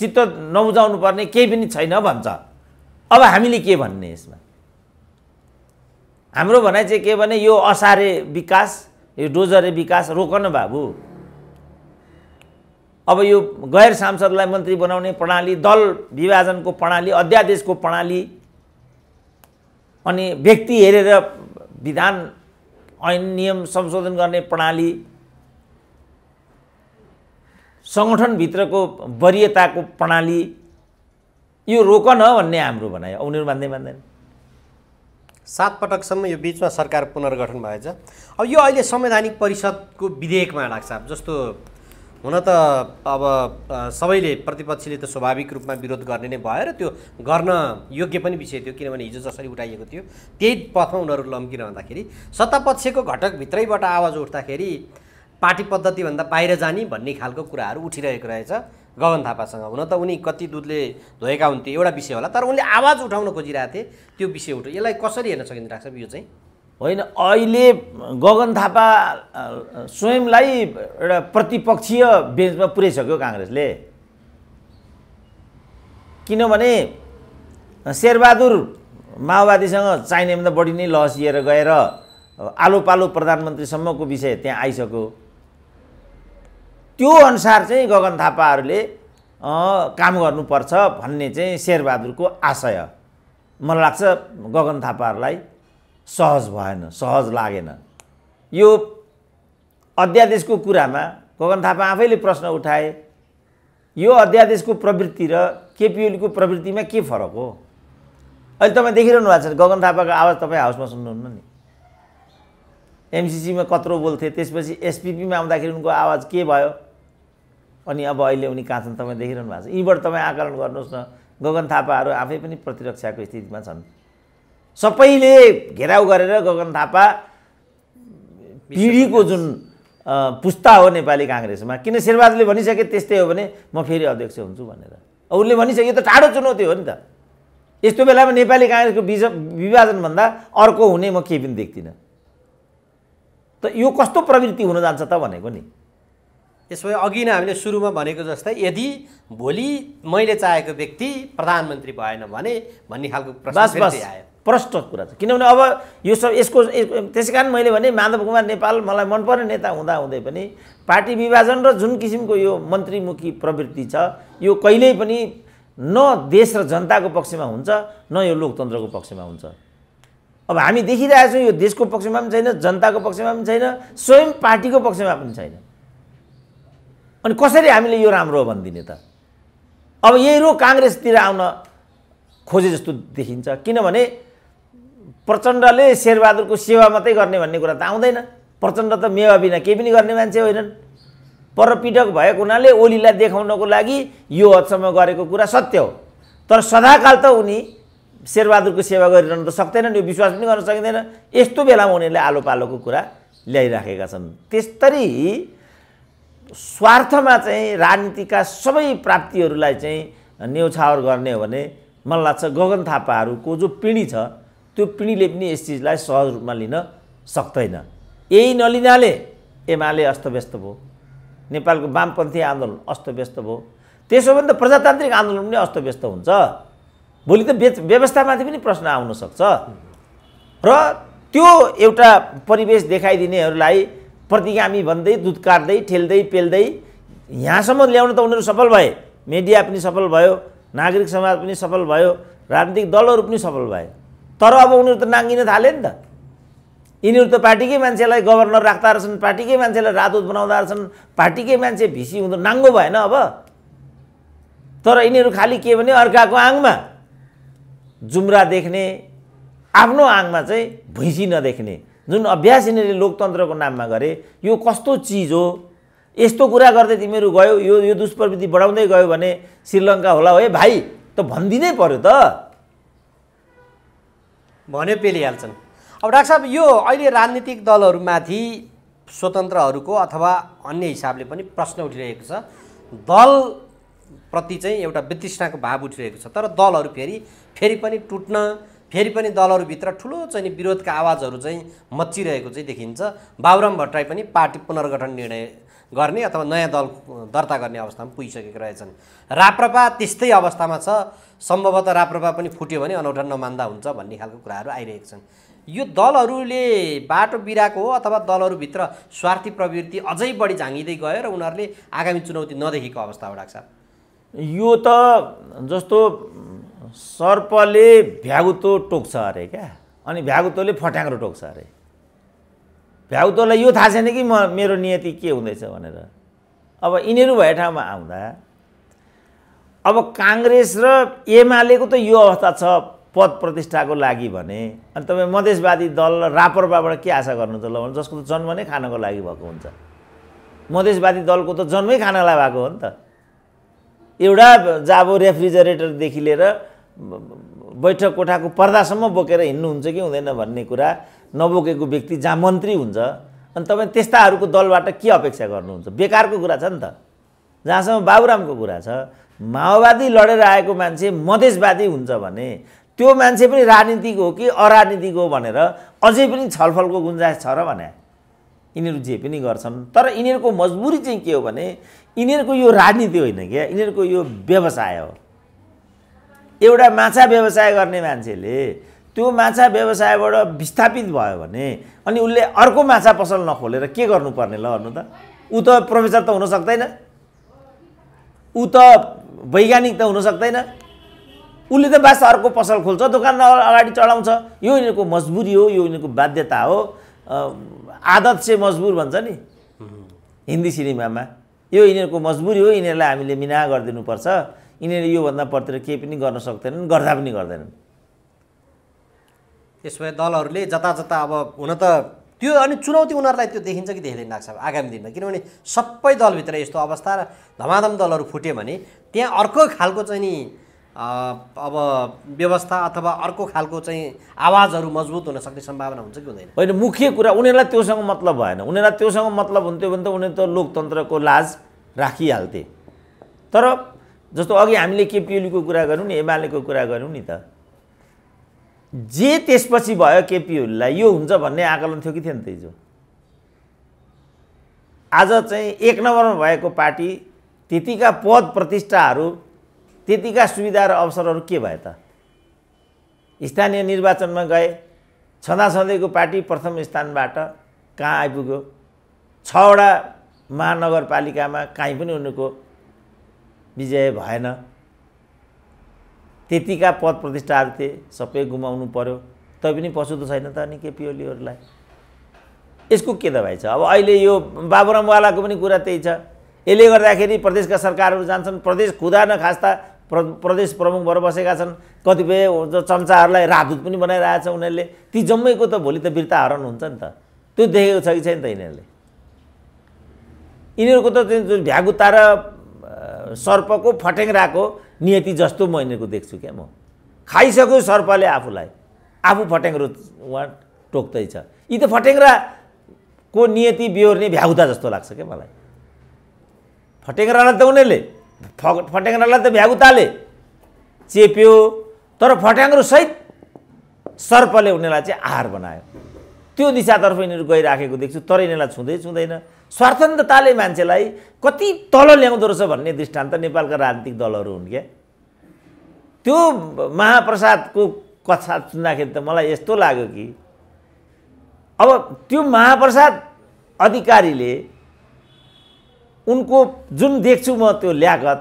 चित्त नबुझाउनु पर्ने केही पनि छैन भन्छ अब हामीले के भन्ने यसमा हाम्रो भनाइ चाहिँ के भने यो असारे विकास यो डोजरे विकास रोकन बाबु अब यो गैर सांसदलाई मन्त्री बनाउने प्रणाली दल विभाजनको प्रणाली अध्यादेशको प्रणाली अनि व्यक्ति हेरेर विधान ऐन नियम संशोधन गर्ने प्रणाली सङ्गठनभित्रको वरियताको प्रणाली यो रोकन भन्ने हाम्रो भनाइ उनीहरू मान्दै मान्दैन सात पटकसम्म यो बिचमा सरकार पुनर्गठन भएछ अब यो अहिले संवैधानिक परिषदको विधेयकमा लाग्छ जस्तो हुन त अब सबैले प्रतिपक्षीले त स्वाभाविक रूपमा विरोध गर्ने नै भयो र त्यो गर्न योग्य पनि विषय थियो किनभने हिजो जसरी उठाइएको थियो त्यही पथमा उनीहरू लम्किरहँदाखेरि सत्तापक्षको घटकभित्रैबाट आवाज उठ्दाखेरि पार्टी पद्धतिभन्दा बाहिर जाने भन्ने खालको कुराहरू उठिरहेको रहेछ गगन थापासँग हुन त उनी कति दुधले धोएका हुन्थे एउटा विषय होला तर उनले आवाज उठाउन खोजिरहेको थिए त्यो विषय उठ यसलाई कसरी हेर्न सकिन्छ राख्छ यो चाहिँ होइन अहिले गगन थापा स्वयंलाई एउटा प्रतिपक्षीय बेन्चमा पुर्याइसक्यो काङ्ग्रेसले किनभने शेरबहादुर माओवादीसँग त बढी नै लहसिएर गएर आलो पालो प्रधानमन्त्रीसम्मको विषय त्यहाँ आइसक्यो त्यो अनुसार चाहिँ गगन थापाहरूले काम गर्नुपर्छ भन्ने चाहिँ शेरबहादुरको आशय मलाई लाग्छ गगन थापाहरूलाई सहज भएन सहज लागेन यो अध्यादेशको कुरामा गगन थापा आफैले प्रश्न उठाए यो अध्यादेशको प्रवृत्ति र केपिओलीको प्रवृत्तिमा के फरक हो अहिले तपाईँ देखिरहनु भएको छ गगन थापाको आवाज तपाईँ हाउसमा सुन्नुहुन्न नि एमसिसीमा कत्रो बोल्थे त्यसपछि एसपिपीमा आउँदाखेरि उनको आवाज के भयो अनि अब अहिले उनी कहाँ छन् तपाईँ देखिरहनु भएको छ यीबाट तपाईँ आकलन गर्नुहोस् न गगन थापाहरू आफै पनि प्रतिरक्षाको स्थितिमा छन् सबैले घेराउ गरेर गगन थापा पिँढीको जुन पुस्ता हो नेपाली काङ्ग्रेसमा किन शेरबहादुरले भनिसके त्यस्तै हो भने म फेरि अध्यक्ष हुन्छु भनेर उसले भनिसके यो त टाढो चुनौती हो नि त यस्तो बेलामा नेपाली काङ्ग्रेसको विज विभाजनभन्दा अर्को हुने म केही पनि देख्दिनँ त यो कस्तो प्रवृत्ति हुन जान्छ त भनेको नि त्यसो भए अघि नै हामीले सुरुमा भनेको जस्तै यदि भोलि मैले चाहेको व्यक्ति प्रधानमन्त्री भएन भने भन्ने खालको प्रश्न आयो प्रष्ट कुरा छ किनभने अब यो सब यसको त्यसै कारण मैले भने माधव कुमार नेपाल मलाई मनपर्ने नेता हुँदाहुँदै पनि पार्टी विभाजन र जुन किसिमको यो मन्त्रीमुखी प्रवृत्ति छ यो कहिल्यै पनि न देश र जनताको पक्षमा हुन्छ न यो लोकतन्त्रको पक्षमा हुन्छ अब हामी देखिरहेछौँ यो देशको पक्षमा पनि छैन जनताको पक्षमा पनि छैन स्वयं पार्टीको पक्षमा पनि छैन अनि कसरी हामीले यो राम्रो हो भनिदिने त अब यही रो काङ्ग्रेसतिर आउन खोजे जस्तो देखिन्छ किनभने प्रचण्डले शेरबहादुरको सेवा मात्रै गर्ने भन्ने कुरा त आउँदैन प्रचण्ड त मेवा बिना केही पनि गर्ने मान्छे होइनन् परपीडक भएको हुनाले ओलीलाई देखाउनको लागि यो हदसम्म गरेको कुरा सत्य हो तर सदाकाल त उनी शेरबहादुरको सेवा गरिरहनु त सक्दैनन् यो विश्वास पनि गर्न सकिँदैन यस्तो बेलामा उनीहरूले आलो पालोको कुरा ल्याइराखेका छन् त्यस्तरी स्वार्थमा चाहिँ राजनीतिका सबै प्राप्तिहरूलाई चाहिँ न्यौछावर गर्ने हो भने मलाई लाग्छ गगन थापाहरूको जो पिँढी छ त्यो पिँढीले पनि यस चिजलाई सहज रूपमा लिन सक्दैन यही नलिनाले एमाले अस्तव्यस्त भयो नेपालको वामपन्थी आन्दोलन अस्तव्यस्त भयो त्यसो भने त प्रजातान्त्रिक आन्दोलन पनि अस्तव्यस्त हुन्छ भोलि त व्यवस्थामाथि पनि प्रश्न आउन सक्छ र त्यो एउटा परिवेश देखाइदिनेहरूलाई प्रतिगामी भन्दै दुध काट्दै ठेल्दै पेल्दै यहाँसम्म ल्याउन त उनीहरू सफल भए मिडिया पनि सफल भयो नागरिक समाज पनि सफल भयो राजनीतिक दलहरू पनि सफल भए तर अब उनीहरू त नाङ्गिन थाले नि त यिनीहरू त पार्टीकै मान्छेलाई गभर्नर राख्दा रहेछन् पार्टीकै मान्छेलाई राजदूत बनाउँदा रहेछन् पार्टीकै मान्छे भिसी हुँदो नाङ्गो भएन अब तर यिनीहरू खालि के भने अर्काको आङमा जुम्रा देख्ने आफ्नो आङमा चाहिँ भुइँसी नदेख्ने जुन अभ्यास यिनीहरूले लोकतन्त्रको नाममा गरे यो कस्तो चिज हो यस्तो कुरा गर्दै तिमीहरू गयो यो यो दुष्प्रवृत्ति बढाउँदै गयो भने श्रीलङ्का होला है भाइ त भनिदिनै पर्यो त भन्यो पेलिहाल्छन् अब डाक्टर साहब यो अहिले राजनीतिक दलहरूमाथि स्वतन्त्रहरूको अथवा अन्य हिसाबले पनि प्रश्न उठिरहेको छ दलप्रति चाहिँ एउटा वितृष्णाको भाव उठिरहेको छ तर दलहरू फेरि फेरि पनि टुट्न फेरि पनि दलहरूभित्र ठुलो चाहिँ नि विरोधका आवाजहरू चाहिँ मच्चिरहेको चाहिँ देखिन्छ बाबुराम भट्टराई पनि पार्टी पुनर्गठन निर्णय गर्ने अथवा नयाँ दल दर्ता गर्ने अवस्थामा पुगिसकेको रहेछन् राप्रपा त्यस्तै अवस्थामा छ सम्भवतः राप्रपा पनि फुट्यो भने अनौठा नमान्दा हुन्छ भन्ने खालको कुराहरू आइरहेका छन् यो दलहरूले बाटो बिराएको हो अथवा दलहरूभित्र स्वार्थी प्रवृत्ति अझै बढी झाँगिँदै गयो र उनीहरूले आगामी चुनौती नदेखेको अवस्था हो डाक्टर यो त जस्तो सर्पले भ्यागुतो टोक्छ अरे क्या अनि भ्यागुतोले फट्याङ्ग्रो टोक्छ अरे भ्यागुतोलाई यो थाहा छैन कि म मेरो नियति के हुँदैछ भनेर अब यिनीहरू भए ठाउँमा आउँदा अब काङ्ग्रेस र एमालेको त यो अवस्था छ पद प्रतिष्ठाको लागि भने अनि तपाईँ मधेसवादी दल र रापरबाबाट के आशा गर्नुहुन्छ ल भने जसको त जन्म नै खानको लागि भएको हुन्छ मधेसवादी दलको त जन्मै खानलाई भएको हो नि त एउटा जाबो रेफ्रिजरेटरदेखि लिएर बैठक कोठाको पर्दासम्म बोकेर हिँड्नुहुन्छ कि हुँदैन भन्ने कुरा नबोकेको व्यक्ति जहाँ मन्त्री हुन्छ अनि तपाईँ त्यस्ताहरूको दलबाट के अपेक्षा गर्नुहुन्छ बेकारको कुरा छ नि त जहाँसम्म बाबुरामको कुरा छ माओवादी लडेर आएको मान्छे मधेसवादी हुन्छ भने त्यो मान्छे पनि राजनीतिक हो कि अराजनीतिक हो भनेर अझै पनि छलफलको गुन्जाइस छ र भने यिनीहरू जे पनि गर्छन् तर यिनीहरूको मजबुरी चाहिँ के हो भने यिनीहरूको यो राजनीति होइन क्या यिनीहरूको यो व्यवसाय हो एउटा माछा व्यवसाय गर्ने मान्छेले त्यो माछा व्यवसायबाट विस्थापित भयो भने अनि उसले अर्को माछा पसल नखोलेर के गर्नुपर्ने ल भन्नु त ऊ त प्रोफेसर त हुन सक्दैन ऊ त वैज्ञानिक त हुन सक्दैन उसले त बास अर्को पसल खोल्छ दोकान अगाडि चढाउँछ यो यिनीहरूको मजबुरी हो यो यिनीहरूको बाध्यता हो आदत से मजबुर भन्छ नि हिन्दी सिनेमामा यो यिनीहरूको मजबुरी हो यिनीहरूलाई हामीले मिना गरिदिनुपर्छ यिनीहरूले योभन्दा परतिर केही पनि गर्न सक्दैनन् गर्दा पनि गर्दैनन् त्यसो भए दलहरूले जता जता अब हुन त त्यो अनि चुनौती उनीहरूलाई त्यो देखिन्छ कि देख्दैन लाग्छ आगामी दिनमा किनभने सबै दलभित्र यस्तो अवस्था र धमाधम दलहरू फुट्यो भने त्यहाँ अर्को खालको चाहिँ नि अब व्यवस्था अथवा अर्को खालको चाहिँ आवाजहरू मजबुत हुन सक्ने सम्भावना हुन्छ कि हुँदैन होइन मुख्य कुरा उनीहरूलाई त्योसँग मतलब भएन उनीहरूलाई त्योसँग मतलब हुन्थ्यो भने त उनीहरू त लोकतन्त्रको लाज राखिहाल्थे तर जस्तो अघि हामीले केपिओलीको कुरा गऱ्यौँ नि एमालेको कुरा गऱ्यौँ नि त जे त्यसपछि भयो केपिओलीलाई यो हुन्छ भन्ने आकलन थियो कि थिएन हिजो आज चाहिँ एक नम्बरमा भएको पार्टी त्यतिका पद प्रतिष्ठाहरू त्यतिका सुविधा र अवसरहरू के भए त स्थानीय निर्वाचनमा गए छँदा छँदैको पार्टी प्रथम स्थानबाट कहाँ आइपुग्यो छवटा महानगरपालिकामा काहीँ पनि उनीहरूको विजय भएन त्यतिका पद प्रतिष्ठाहरू थिए सबै गुमाउनु पर्यो तै पनि पशु त छैन त अनि केपिओलीहरूलाई यसको के दबाई छ अब अहिले यो बाबुरामवालाको पनि कुरा त्यही छ यसले गर्दाखेरि प्रदेशका सरकारहरू जान्छन् प्रदेश खुदा नखास्ता प्र प्रदेश भएर बसेका छन् कतिपय चम्चाहरूलाई राजदूत पनि बनाइरहेछ उनीहरूले ती जम्मैको त भोलि त वीरता हरण हुन्छ नि त त्यो देखेको छ कि छैन त यिनीहरूले यिनीहरूको त भ्यागुता र सर्पको फटेङ्राको नियति जस्तो म यिनीहरूको देख्छु क्या म खाइसक्यो सर्पले आफूलाई आफू फटेङ्ग्रो उहाँ टोक्दैछ यी त फटेङ्ग्राको नियति बिहोर्ने भ्यागुता जस्तो लाग्छ क्या मलाई फटेङ्ग्रालाई त उनीहरूले फ फटेङ्ग्रालाई त भ्याउताले चेप्यो तर फट्याङ्ग्रोसहित सर्पले उनीहरूलाई चाहिँ आहार बनायो त्यो दिशातर्फ यिनीहरू गइराखेको देख्छु तर यिनीहरूलाई छुँदै छुँदैन स्वार्थन्तताले मान्छेलाई कति तल ल्याउँदो रहेछ भन्ने दृष्टान्त नेपालका राजनीतिक दलहरू हुन् क्या त्यो महाप्रसादको कथा सुन्दाखेरि त मलाई यस्तो लाग्यो कि अब त्यो महाप्रसाद अधिकारीले उनको जुन देख्छु म त्यो ल्याकत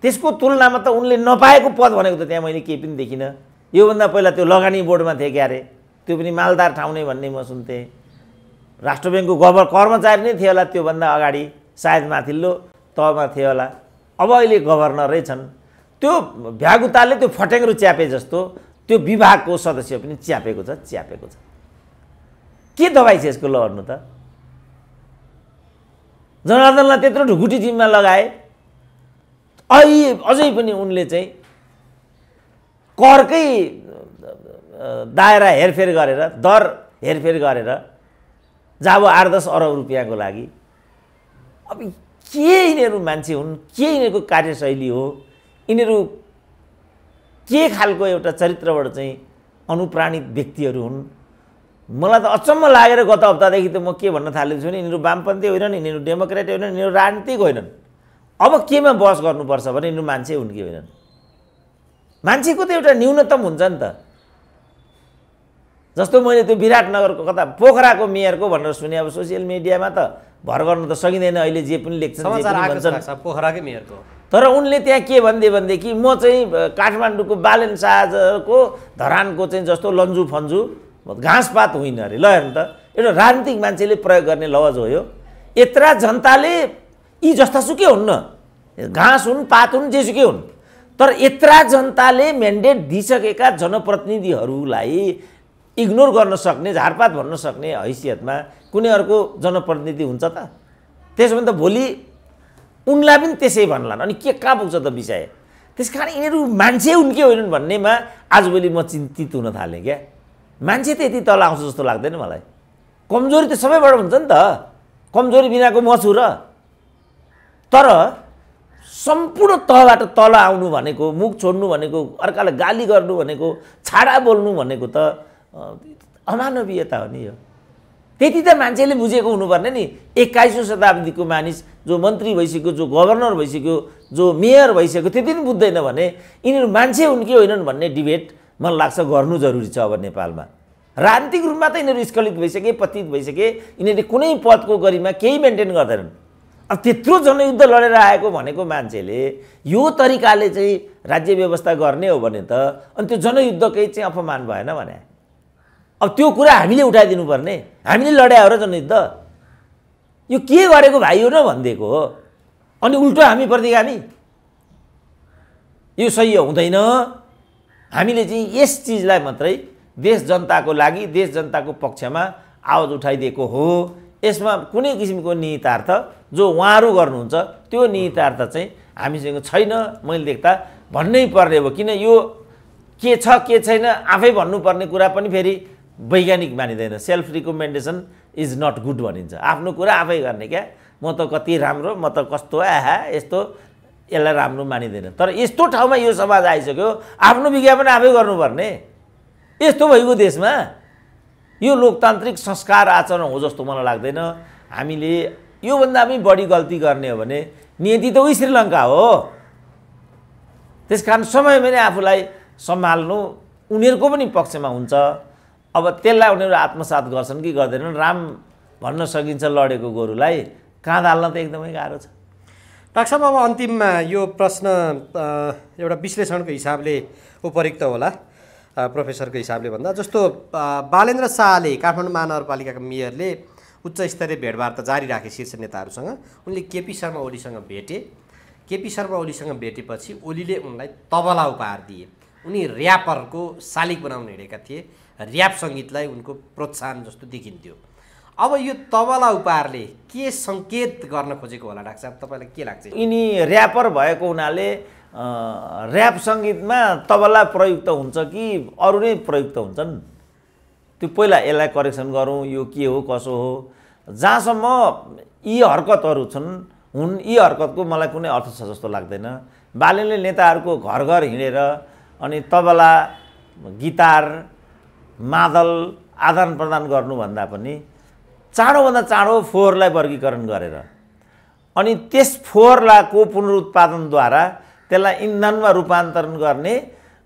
त्यसको तुलनामा त उनले नपाएको पद भनेको त त्यहाँ मैले केही पनि देखिनँ योभन्दा पहिला त्यो लगानी बोर्डमा थिएँ क्यारे त्यो पनि मालदार ठाउँ नै भन्ने म सुन्थेँ राष्ट्र ब्याङ्कको गभर् कर्मचारी नै थियो होला त्योभन्दा अगाडि सायद माथिल्लो तहमा थियो होला अब अहिले गभर्नरै छन् त्यो भ्यागुताले त्यो फट्याङ्ग्रो च्यापे जस्तो त्यो विभागको सदस्य पनि च्यापेको छ च्यापेको छ के दबाई छ यसको ल त जनार्दनलाई त्यत्रो ढुकुटी जिम्मा लगाए अहिले अझै पनि उनले चाहिँ करकै दायरा हेरफेर गरेर दर हेरफेर गरेर जाबो आठ दस अरब रुपियाँको लागि अब के यिनीहरू मान्छे हुन् के यिनीहरूको कार्यशैली हो यिनीहरू के खालको एउटा चरित्रबाट चाहिँ अनुप्राणित व्यक्तिहरू हुन् मलाई त अचम्म लागेर गत हप्तादेखि त म के भन्न थालेको छु भने यिनीहरू वामपन्थी होइनन् यिनीहरू डेमोक्रेट होइनन् यिनीहरू राजनीतिक होइनन् अब केमा बस गर्नुपर्छ भने यिनीहरू मान्छे हुन् कि होइनन् मान्छेको त एउटा न्यूनतम हुन्छ नि त जस्तो मैले त्यो विराटनगरको कता पोखराको मेयरको भनेर सुने अब सोसियल मिडियामा त भर गर्न त सकिँदैन अहिले जे पनि लेख्छन् पोखराकै मेयरको तर उनले त्यहाँ के भनिदिए भनेदेखि म चाहिँ काठमाडौँको बालन साजको धरानको चाहिँ जस्तो लन्जु फन्जु घाँसपात होइन अरे ल हेर्नु त एउटा राजनीतिक मान्छेले प्रयोग गर्ने लवज हो यो यत्र जनताले यी जस्तासुकै हुन्न घाँस हुन् पात हुन् जेसुकै हुन् तर यत्र जनताले म्यान्डेट दिइसकेका जनप्रतिनिधिहरूलाई इग्नोर गर्न सक्ने झारपात भन्न सक्ने हैसियतमा कुनै अर्को जनप्रतिनिधि हुन्छ त त्यसो भने त भोलि उनलाई पनि त्यसै भन्लान् अनि के कहाँ पुग्छ त विषय त्यस कारण यिनीहरू मान्छे उनकै होइनन् भन्नेमा आजभोलि म चिन्तित हुन थालेँ क्या मान्छे त यति तल आउँछ जस्तो लाग्दैन मलाई कमजोरी त सबैबाट हुन्छ नि त कमजोरी बिनाको म छु र तर सम्पूर्ण तहबाट तल आउनु भनेको मुख छोड्नु भनेको अर्कालाई गाली गर्नु भनेको छाडा बोल्नु भनेको त अमानवीयता हो नि यो त्यति त मान्छेले बुझेको हुनुपर्ने नि एक्काइसौँ शताब्दीको मानिस जो मन्त्री भइसक्यो जो गभर्नर भइसक्यो जो मेयर भइसक्यो त्यति पनि बुझ्दैन भने यिनीहरू मान्छे हुन् कि होइनन् भन्ने डिबेट मलाई लाग्छ गर्नु जरुरी छ अब नेपालमा राजनीतिक रूपमा त यिनीहरू स्खलित भइसके पतित भइसके यिनीहरूले कुनै पदको गरिमा केही मेन्टेन गर्दैनन् अब त्यत्रो जनयुद्ध लडेर आएको भनेको मान्छेले यो तरिकाले चाहिँ राज्य व्यवस्था गर्ने हो भने त अनि त्यो जनयुद्धकै चाहिँ अपमान भएन भने अब त्यो कुरा हामीले उठाइदिनुपर्ने हामीले लड्या हो र जनयुद्ध यो के गरेको भाइ हो न भनिदिएको हो अनि उल्टो हामी प्रतिगामी यो सही हुँदैन हामीले चाहिँ यस चिजलाई मात्रै देश जनताको लागि देश जनताको पक्षमा आवाज उठाइदिएको हो यसमा कुनै किसिमको निहितार्थ जो उहाँहरू गर्नुहुन्छ त्यो निहितार्थ चाहिँ हामीसँग छैन मैले देख्दा भन्नै पर्ने हो किन यो के छ के छैन आफै भन्नुपर्ने कुरा पनि फेरि वैज्ञानिक मानिँदैन self recommendation is not good भनिन्छ आफ्नो कुरा आफै गर्ने क्या म त कति राम्रो म त कस्तो आहा यस्तो यसलाई राम्रो मानिँदैन तर यस्तो ठाउँमा यो समाज आइसक्यो आफ्नो विज्ञापन आफै गर्नुपर्ने यस्तो भएको देशमा यो लोकतान्त्रिक संस्कार आचरण हो जस्तो मलाई लाग्दैन हामीले योभन्दा पनि बढी गल्ती गर्ने हो भने नियति त उही श्रीलङ्का हो त्यस कारण समयमा नै आफूलाई सम्हाल्नु उनीहरूको पनि पक्षमा हुन्छ अब त्यसलाई उनीहरू आत्मसात गर्छन् कि गर्दैनन् राम भन्न सकिन्छ लडेको गोरुलाई कहाँ हाल्न त एकदमै गाह्रो छ डाक्टर अब अन्तिममा यो प्रश्न एउटा विश्लेषणको हिसाबले उपयुक्त होला प्रोफेसरको हिसाबले भन्दा जस्तो बालेन्द्र शाहले काठमाडौँ महानगरपालिकाका मेयरले उच्च स्तरीय त जारी राखे शीर्ष नेताहरूसँग उनले केपी शर्मा ओलीसँग भेटे केपी शर्मा ओलीसँग भेटेपछि ओलीले उनलाई तबला उपहार दिए उनी ऱ्यापरको शालिक बनाउन हिँडेका थिए ऱ्याप सङ्गीतलाई उनको प्रोत्साहन जस्तो देखिन्थ्यो अब यो तबला उपहारले के सङ्केत गर्न खोजेको होला डाक्टर साहब तपाईँलाई के लाग्छ यिनी ऱ्यापर भएको हुनाले ऱ्याप सङ्गीतमा तबला प्रयुक्त हुन्छ कि अरू नै प्रयुक्त हुन्छन् त्यो पहिला यसलाई करेक्सन गरौँ यो के हो कसो हो जहाँसम्म यी हरकतहरू छन् हुन् यी हरकतको मलाई कुनै अर्थ छ जस्तो लाग्दैन बालनले नेताहरूको घर घर हिँडेर अनि तबला गिटार मादल आदान प्रदान गर्नुभन्दा पनि चाँडोभन्दा चाँडो फोहोरलाई वर्गीकरण गरेर अनि त्यस फोहोरलाको पुनरुत्पादनद्वारा त्यसलाई इन्धनमा रूपान्तरण गर्ने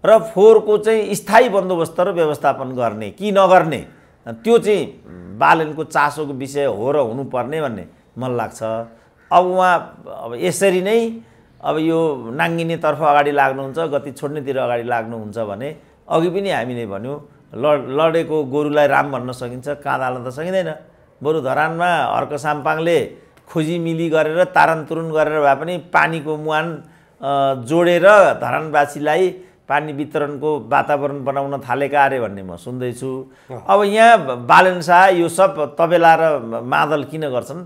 र फोहोरको चाहिँ स्थायी बन्दोबस्त र व्यवस्थापन गर्ने कि नगर्ने त्यो चाहिँ बालनको चासोको विषय हो र हुनुपर्ने भन्ने मन लाग्छ अब उहाँ अब यसरी नै अब यो नाङ्गिनेतर्फ अगाडि लाग्नुहुन्छ गति छोड्नेतिर अगाडि लाग्नुहुन्छ भने अघि पनि हामीले भन्यौँ लडेको गोरुलाई राम भन्न सकिन्छ काँध हाल्न त सकिँदैन बरु धरानमा अर्को साम्पाङले खोजीमिली गरेर तारनतुरुन गरेर भए पनि पानीको मुहान जोडेर धरानवासीलाई पानी वितरणको वातावरण बनाउन थालेका अरे भन्ने म सुन्दैछु अब यहाँ बालन शाह यो सब तबेला र मादल किन गर्छन्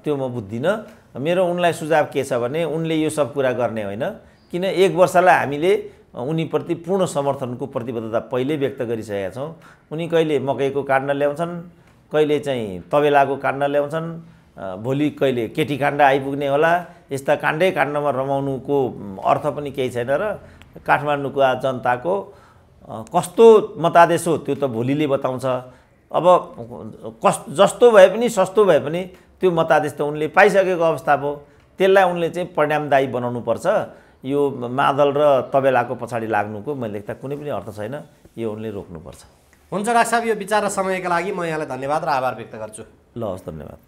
त्यो म बुझ्दिनँ मेरो उनलाई सुझाव के छ भने उनले यो सब कुरा गर्ने होइन किन एक वर्षलाई हामीले उनीप्रति पूर्ण समर्थनको प्रतिबद्धता पहिल्यै व्यक्त गरिसकेका छौँ उनी कहिले मकैको काण्ड ल्याउँछन् कहिले चाहिँ तबेलाको काण्ड ल्याउँछन् भोलि कहिले केटी काण्ड आइपुग्ने होला यस्ता काण्डै काण्डमा रमाउनुको अर्थ पनि केही छैन र काठमाडौँको जनताको कस्तो मतादेश हो त्यो त भोलिले बताउँछ अब कस् जस्तो भए पनि सस्तो भए पनि त्यो मतादेश त उनले पाइसकेको अवस्था भयो त्यसलाई उनले चाहिँ परिणामदायी बनाउनुपर्छ यो मादल र तबेलाको पछाडि लाग्नुको मैले लेख्दा कुनै पनि अर्थ छैन यो उनले रोक्नुपर्छ हुन्छ डाक्टर साहब यो विचार र समयका लागि म यहाँलाई धन्यवाद र आभार व्यक्त गर्छु ल हस् धन्यवाद